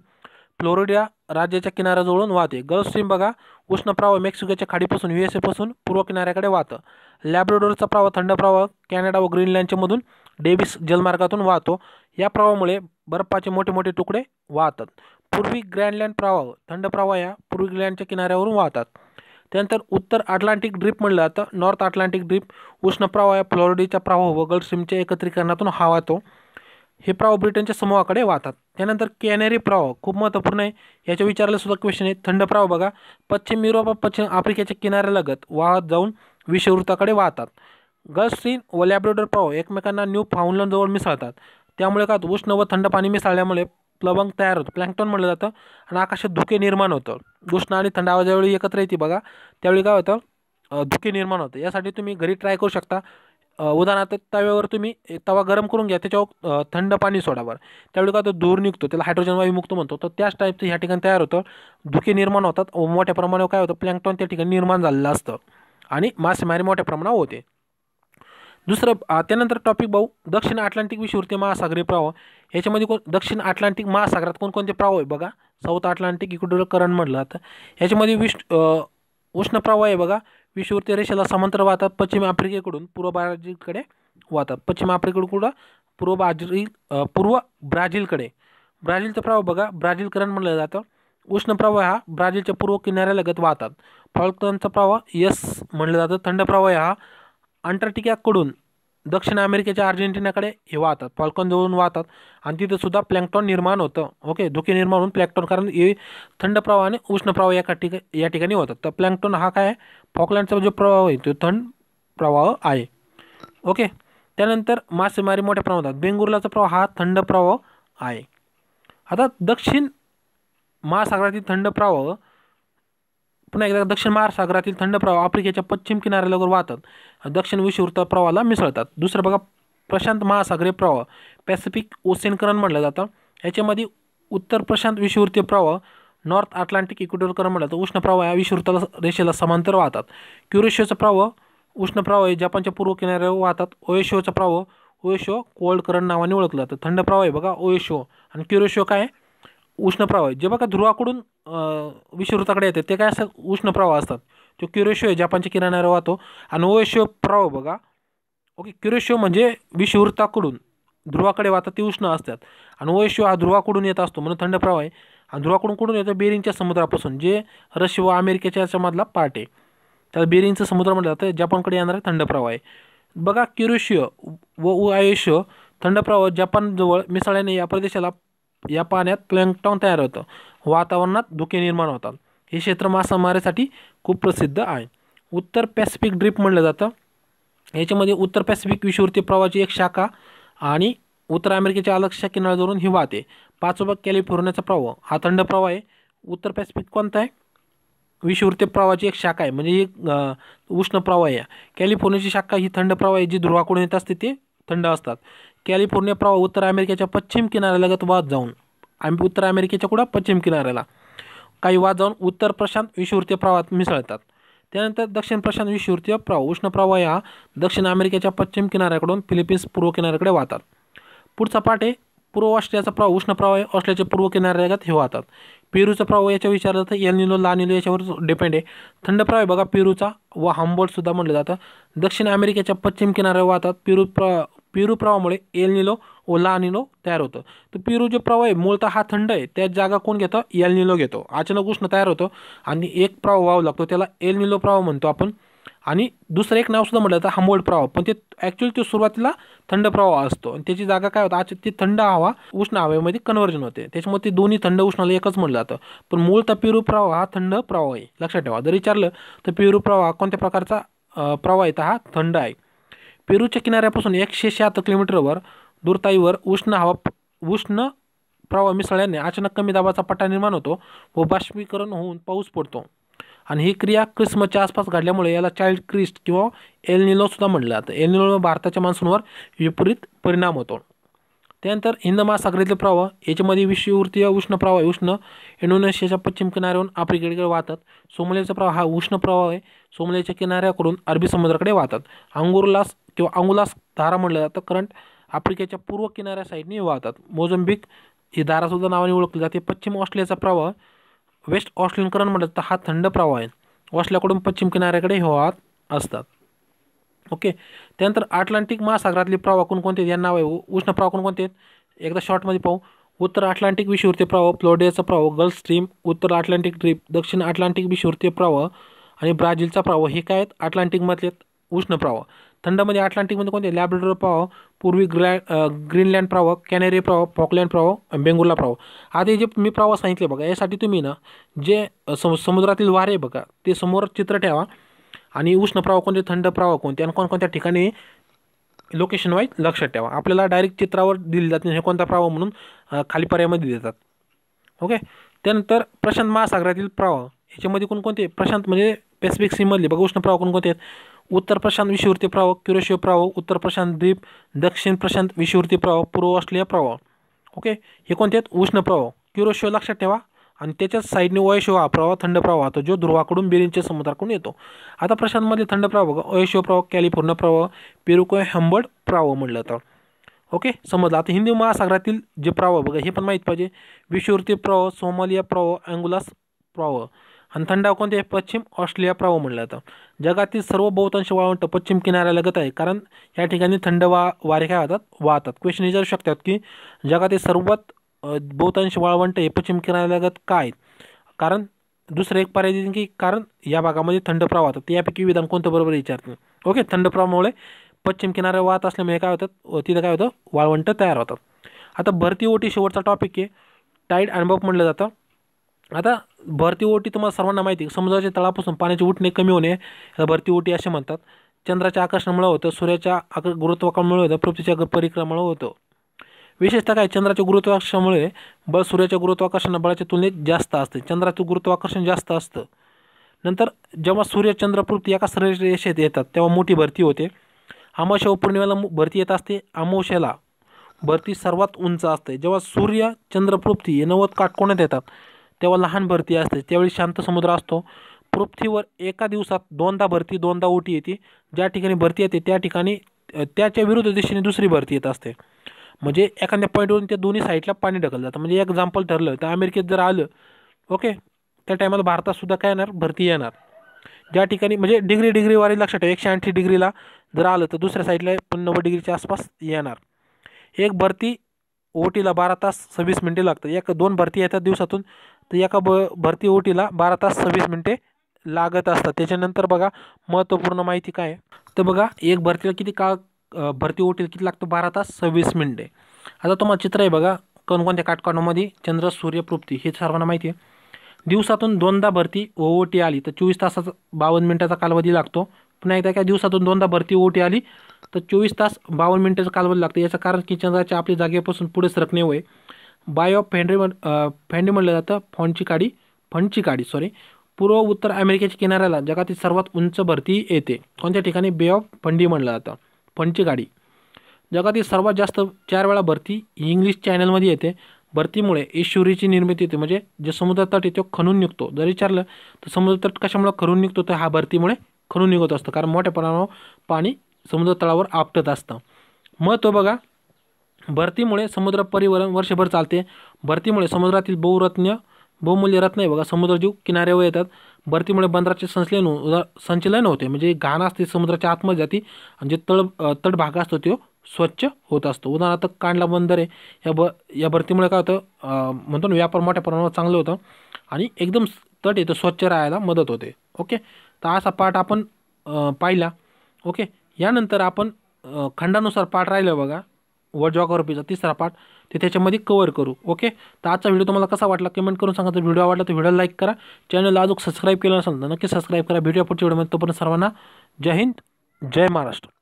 फ्लोरिडा राज्य किनारा जोडून वाहते गल्फ स्ट्रीम बगा उष्ण प्रवाह मेक्सिको खाडीपासून युएसएपासून पूर्व किनाऱ्याकडे वाहतं लॅब्राडोरचा प्रवाह थंड प्रवाह कॅनडा व ग्रीनलैंड ग्रीनलँडच्यामधून डेव्हिस जलमार्गातून वाहतो या प्रवाहामुळे बर्फाचे मोटे मोटे तुकडे वहत पूर्वी ग्रैंडलैंड प्रवाह थंड प्रवाह या पूर्वी ग्रँडच्या किनाऱ्यावरून वाहतात उत्तर अटलांटिक ड्रीप म्हणलं जातं नॉर्थ अटलांटिक ड्रीप उष्ण प्रवाह या फ्लोरिडीचा प्रवाह व गल्फ स्ट्रीमच्या एकत्रीकरणातून हा वाहतो हे प्राव ब्रिटनच्या समूहाकडे वाहतात त्यानंतर कॅनेरी प्राव खूप महत्त्वपूर्ण आहे याच्या विचाराला सुद्धा क्वेश्चन आहे थंड प्राव बघा पश्चिम युरोप पश्चिम आफ्रिकेच्या किनाऱ्यालगत वाहत जाऊन विषवृत्ताकडे वाहतात गल्फस्ट्रीम व लॅब्रेडर प्राव एकमेकांना न्यू फाउंडलंडजवळ मिसळतात त्यामुळे का उष्ण व थंड पाणी मिसळल्यामुळे प्लबंग तयार होतं प्लँक्टॉन म्हणलं जातं आणि आकाशात धुके निर्माण होतं उष्ण आणि थंड आवाजावेळी एकत्र येते बघा त्यावेळी काय होतं धुके निर्माण होतं यासाठी तुम्ही घरी ट्राय करू शकता अं, उदाहरणार्थ तवे तुम्ही तवा गरम करून घ्या त्याच्यावर अं, थंड पाणी सोडावर त्यावेळी का तो धूर निघतो त्याला हायड्रोजन वायू मुक्त म्हणतो तर त्याच टाईपचं ह्या ठिकाणी तयार धुके निर्माण होता अं, मोठ्या प्रमाणावर काय होतं प्लँक्टॉन त्या ठिकाणी निर्माण झालेलं असतं आणि मासेमारी मोठ्या प्रमाण होते दुसरं त्यानंतर टॉपिक भाऊ दक्षिण अटलांटिक विषुवृत्तीय महासागरी प्रवाह हे दक्षिण अटलांटिक महासागर कोणकोणते प्रवाह है बगा साउथ अटलांटिक इक्विटोरियल करंट म्हटलं आता याच्यामध्ये विष् उष्ण प्रवाह है बगा विषुवृत्तीय रेषेला समांतर वाहतात पश्चिम आफ्रिकेकून पूर्व ब्राझीलकडे वाहतात पश्चिम आफ्रिकेक पूर्व ब्राझील पूर्व ब्राझीलकडे ब्राझीलचा प्रवाह बघा ब्राझील करंट म्हटलं उष्ण प्रवाह हा ब्राझीलच्या पूर्व किनाऱ्यालगत वाहतात फळकांचा प्रवाह यस मनल जता थंड प्रवाह हा अंटार्क्टिकाकडून दक्षिण अमेरिके अर्जेंटिनाकडे हे वाहतात फॉल्कॉन जवळून वाहतात आणि तिथं निर्माण होता ओके धुके निर्माण होऊन प्लॅंक्टॉन कारण हे थंड प्रवाह आणि उष्ण प्रवाह एक ठिका या ठिकाणी होतात हा का आहे फॉकलँडचा जो प्रवाह है तो थंड प्रवाह है ओके त्यानंतर मासेमारी प्रमाण प्रमाणात बेंगुर्लाचा प्रवाह हा थंड प्रवाह है आता दक्षिण महासागर थंड प्रवाह पुन्हा एकदा दक्षिण महासागर थंड प्रवाह आफ्रिके पश्चिम किनाऱ्यालगोर वाहतात दक्षिण विषुवृत्त प्रवाहाला मिसळतात दुसरं बघा प्रशांत महासागरीय प्रवाह पॅसिफिक ओसेन करंट म्हटलं जातं याच्यामध्ये उत्तर प्रशांत विषुवृत्तीय प्रवाह नॉर्थ अटलांटिक इक्वेटोरियल करंट म्हटलं जातं उष्ण प्रवाह या विषुवृत्ताला रेषेला समांतर वाहतात क्युरेशिओचा प्रवाह उष्ण प्रवाह हे जपानच्या पूर्व किनाऱ्यावर वाहतात ओएशिओचा प्रवाह ओएशो कोल्ड करंट नावाने ओळखलं जातं थंड प्रवाह आहे बघा ओएशो आणि क्युरेशिओ काय उष्ण प्रवाह जे बघा ध्रुवाकडून अं, विषुवृत्ताकडे येते ते काय असतात उष्ण प्रवाह असतात जो क्युरेशिओ है जपान के राहतो आणि ओएशिओ प्रवाह बगा ओके क्युरेशिओ मजे विषुवृत्ताकडून ध्रुवाक वाहतात ती उष्ण असतात आणि हा ध्रुवाकडून येत असतो म्हणून थंड प्रवाह आहे आणि ध्रुवाकडून कुठून येतो बेरिंगच्या जे रशिया व अमेरिके याच्यामधला पार्ट है तो बेरिंग समुद्र म्हटलं जातं जपानकडे येणारा थंड प्रवाह है बगा क्यूरेशियो व उआयुष्य थंड प्रवाह जपानजवळ मिसळल्याने या प्रदेशाला या पाण्यात प्लँकटॉन तयार होतं धुके निर्माण होता है ये क्षेत्र मासेमारीसाठी खूब प्रसिद्ध है उत्तर पैसिफिक ड्रीप म्हटलं जातं याच्यामध्ये उत्तर विषुवृत्तीय प्रवाह की एक शाखा आ उत्तर अमेरिके अलग अमेरिकेच्या अलक्षा किनाऱ्यावरून ही है पाचोबा कैलिफोर्निया प्रवाह हा थंड प्रवाह है उत्तर पैसिफिक को आहे प्रवाह की एक शाखा है मजे एक उष्ण प्रवाह आहे कॅलिफोर्नियाची शाखा ही थंड प्रवाह आहे जी ध्रुवाकडून येत थंड कैलिफोर्निया प्रवाह उत्तर अमेरिके पश्चिम किनाऱ्यालगत वाहत जाऊन आम उत्तर अमेरिके कुठं पश्चिम किनाऱ्याला काही जाऊन उत्तर प्रशांत विषुवृत्तीय प्रवाहात मिसळतात त्यानंतर दक्षिण प्रशांत विषुवृत्तीय प्रवाह उष्ण प्रवाह हा दक्षिण अमेरिकेच्या पश्चिम किनाऱ्याकडून फिलिपिन्स पूर्व किनाऱ्याकडे वाहतात पुढचा पाठ आहे पूर्व ऑस्ट्रियाचा प्रवाह उष्ण प्रवाह ऑस्ट्रियाच्या पूर्व किनाऱ्यागत हे वाहतात पेरूचा प्रवाह याच्या विचारलं जातं एल निलो ला निलो याच्यावर डिपेंड आहे थंड प्रवाह बघा पेरूचा व सुद्धा म्हटलं जातं दक्षिण अमेरिकेच्या पश्चिम किनाऱ्यावर वाहतात पेरू प्र पिरू प्रवाह एल निलो ओला निलो तयार होतं तर पेरू जो प्रवाह है मूळतः हा थंड है तो जागा को घेतं एल निलो घेतो अचानक उष्ण तैयार होतं एक प्रवाह व्हावं लागतो त्याला एल निलो प्रवाह मन तो आणि दुसरं एक नावसुद्धा म्हटलं जातं हांबोल्ड प्रवाह पे ऐक्चुअली तो सुरुआती थंड प्रवाह असतो आणि त्याची जागा काय होतं ती थंड हवा उष्ण हवेमध्ये कन्वर्जन होते त्याच्यामुळे थंड उष्णाला एकच म्हटलं जातं पण मूळतः प्रवाह हा थंड प्रवाह है लक्षात ठेवा जर विचार तर पेरू प्रवाह कोणत्या प्रकारचा प्रवाह है तो हा थंड है पेरू के किनाऱ्यापासून एकशे शहात्तर किलोमीटरवर दूरताईवर उष्ण हवा उष्ण प्रवाह मिसळल्याने अचानक कमी दाबा पट्टा निर्माण होतो व बाष्पीकरण होऊस पाऊस पडतो आणि ही क्रिया क्रिसमसच्या आसपास घडल्यामुळे याला चाइल्ड क्रिस्ट किंवा एल निलोसुद्धा म्हटलं जातं भारता निलो भारताच्या मान्सूनवर विपरीत परिणाम होतो त्यानंतर हिंद महासागरातले प्रवाह याच्यामध्ये विश्ववृत्तीय उष्ण प्रवाह उष्ण इंडोनेशिया पश्चिम किनाऱ्यावरून आफ्रिकेक वाहतात सोमल्याचा प्रवाह हा उष्ण प्रवाह है सोमल्याच्या किनाऱ्याकडून अरबी समुद्राक वाहतात अंगुरलास किंवा अंगुलास धारा मंडल जता करंट आफ्रिके पूर्व साइड साईडने वाहतात मोझम्बिक ही धारासुद्धा नावाने ओळखली जाते पश्चिम ऑस्ट्रेलियाचा प्रवाह वेस्ट ऑस्ट्रेलियन करंट म्हटलं हा थंड प्रवाह है ऑस्ट्रेलियाकडून पश्चिम किनाऱ्याकडे वाहत ओके त्यानंतर अटलांटिक महासागर प्रवाह कोणकोणते या नाव है उष्ण प्रवाह को एकदा शॉर्ट मे पाहू उत्तर अटलांटिक विषुवर्ती प्रवाह फ्लोरिडाचा प्रवाह गल्फ स्ट्रीम उत्तर अटलांटिक ट्रीप दक्षिण अटलांटिक विषुवर्ती प्रवाह आणि ब्राझीलचा प्रवाह हे काय अटलांटिक मतलब उष्ण प्रवाह थंड अटलांटिक अटलांटिकमध्ये कोणते लॅब्रेडोर प्रवाह पूर्वी ग्रॅ ग्रीनलैंड प्रवाह कॅनेरी प्रवाह फॉकलँड प्रवाह बेंगुला प्रवाह आदि जे मी प्रवाह सांगितले बघा तुम्हें ना जे सम समुद्रातील वारे बघा समोर चित्र ठेवा आणि उष्ण प्रवाह को थंड प्रवाह को आणि कोणकोणत्या लोकेशन वाइज लक्ष ठेवा आपल्याला डायरेक्ट चित्रा दिल जाते को प्रवाह म्हणून खाली पर्यायमध्ये देतात ओके त्यानंतर प्रशांत महासागरातील प्रवाह याच्यामध्ये को प्रशांत म्हणजे पैसिफिक सीमधले बघा उष्ण प्रवाह कोणकोणते आहेत उत्तर प्रशांत विषुवृत्ती प्रवाह क्युरेशियो प्रवाह उत्तर प्रशांत द्वीप दक्षिण प्रशांत विषुवृत्ती प्रवाह पूर्व ऑस्ट्रेलिया प्रवाह ओके हे कोणते आहेत उष्ण प्रवाह क्युरेशियो लक्षात ठेवा आणि त्याच्याच साईडने वयशो हा प्रवाह थंड प्रवाह होतो जो ध्रुवाकडून बेरिंगच्या समुद्रकून यो आता प्रशांतमध्ये थंड प्रवाह बघा अयशो प्रवाह कॅलिफोर्निया प्रवाह पेरुको हंबर्ड प्रवाह मंडल तर ओके समजलं आता हिंदी महासागरातील जे प्रवाह बघा हे पण माहीत पाहिजे विषुवृत्ती प्रवाह सोमालिया प्रवाह अँगुलास प्रवाह आणि थंड कोणते पश्चिम ऑस्ट्रेलिया प्रभाव म्हणला जाता जगातील सर्व बहुत वावंट पश्चिम किनाऱ्याला लगत आहे कारण यठिका ठिकाणी थंड वा वारे काय होतात वाहतात क्वेश्चन विचारू शकतात की जगातील सर्वात बहुत वावंट हे पश्चिम किनाऱ्यालगत का आहेत कारण दुसरे एक पर्याय कि की कारण या भागामध्ये थंड प्रवाह तो यापैकी विधान कोणतं बरोबर विचारतात ओके थंड प्रवाहामुळे पश्चिम किनाऱ्या वाहत असल्यामुळे काय तिथे तिथं होता वालवंट तैयार होता होतात आता भरती ओटी शेवर टॉपिक है टाइड अनुभव मंडल जता आता भरती ओटी तुम्हाला सर्वांना माहिती आहे समुद्राच्या तळापासून पाण्याची उठणे कमी होणे भरती ओटी असे म्हणतात चंद्राच्या आकर्षणामुळे होतं सूर्याच्या आक गुरुत्वाकामुळे होतं पृथ्वीच्या परिक्रमामुळे होतं विशेषतः काय चंद्राच्या गुरुत्वाकर्षणामुळे बळ सूर्याच्या गुरुत्वाकर्षण बळाच्या तुलनेत जास्त असते चंद्राचं गुरुत्वाकर्षण जास्त असतं नंतर जेव्हा सूर्य चंद्र पृथ्वी एका सरळ रेषेत येतात तेव्हा मोठी भरती होते अमावश्या व पौर्णिमेला भरती येत असते अमावश्याला भरती सर्वात उंच असते जेव्हा सूर्य चंद्रपृप्ती हे नव्वद काटकोण्यात येतात तेव्हा लहान भरती असते शांत समुद्र असतो पृथ्वीवर एका दिवसात दोनदा भरती दोनदा ओटी ये ज्यादा ठिकाणी भरती येते त्या ठिकाणी विरुद्ध दिशे दुसरी भरती येत असते म्हणजे एखाद्या पॉईंटवरून त्या दोन्ही साईडला पाणी ढकललं जातं म्हणजे एक्झाम्पल ठरलं तर अमेरिकेत जर आल ओके टाइम टायमाला भारतातसुद्धा काय येणार भरती येणार ज्या डिग्री डिग्रीवारी लक्ष्य एकशे ऐंशी डिग्रीला जर आल तो दुसर साईडला पण नव्वद आसपास येणार एक भरती ओटीला बारह तास सव्वीस मिनटें लगता एक दोन भरती येतात दिवसातून तो एक ब भरती ओटीला बारह तास सवीस मिनटें लागत असतात त्याच्यानंतर बघा महत्त्वपूर्ण माहिती काय तर बघा एक भरतीला किती काळ भरती ओटीला किती लागतो बारा तास सवीस मिनटें आता तुम्हारा चित्र है बगा कोणकोणत्या काटकाटामध्ये चंद्र सूर्य हे सर्वान माहिती है दिवसातून दोनदा भरती ओटी आली तो चोवीस तासाचा बावन मिनटा कालावधी लागतो पुन्हा एकदा काय दिवसातून भरती ओटी आली तो चोवीस तास बावन बावन्न मिनटाचा लगता है ये कारण की चंद्राच्या आपल्या जागेपासून पुढे सरकणे होय बाय ऑफ फेंड्रीमन फेंडी म्हटलं जातं फॉन्चिकाडी फंचिकाडी सॉरी पूर्व उत्तर अमेरिके किनाऱ्याला जगातील सर्वतान उंच भरती ये को ठिकाणी बे ऑफ फंडी म्हणलं जातं फंचिकाडी जगातील सर्वात जास्त चार वेला भरती इंग्लिश ये चॅनलमध्ये की निर्मित होती निर्मिती जो समुद्र तट है तो खनुन निघतो जर विचारलं तर समुद्रतट कशामुळे खरून निघतो तर हा भरती खणून निगत कारण मोटे प्रमाण पानी समुद्र तला आपटत असतं मग तो बघा भरतीमुळे समुद्र परिवहन वर्षभर चालते भरतीमुळे समुद्रातील बहुरत्न बहुमूल्य रत्न है बघा समुद्रजीव किनाऱ्यावर येतात भरतीमुळे बंदरा संचलन उदा संचलन होते घाण आती समुद्रा आतमध्ये जाते आणि जे तळ तडभाग असतो तो स्वच्छ होता असतो उदाहरणार्थ कांडला बंदर है या ब या भरतीमुळे काय व्यापार मोठ्या प्रमाणावर चांगलं होतं आणि एकदम तट येतं स्वच्छ रहा मदद होते ओके तर असा पाठ अपन पाला ओके यानंतर आपण खंडानुसार पाठ राहिलं बघा व जॉ कॉर पिझ्झा तिसरा पार्ट ते त्याच्यामध्ये कवर करूँ ओके आज का वीडियो तुम्हारा कसा वाटला कमेंट करूँ सांगा वीडियो व्हिडिओ तो वीडियो लाइक करा चैनल अजून सब्सक्राइब के नसेल तर नक्की सबस्क्राईब करा व्हिडिओ पुढच्या व्हिडिओमध्ये तोपर्यंत सर्वांना जय हिंद जय महाराष्ट्र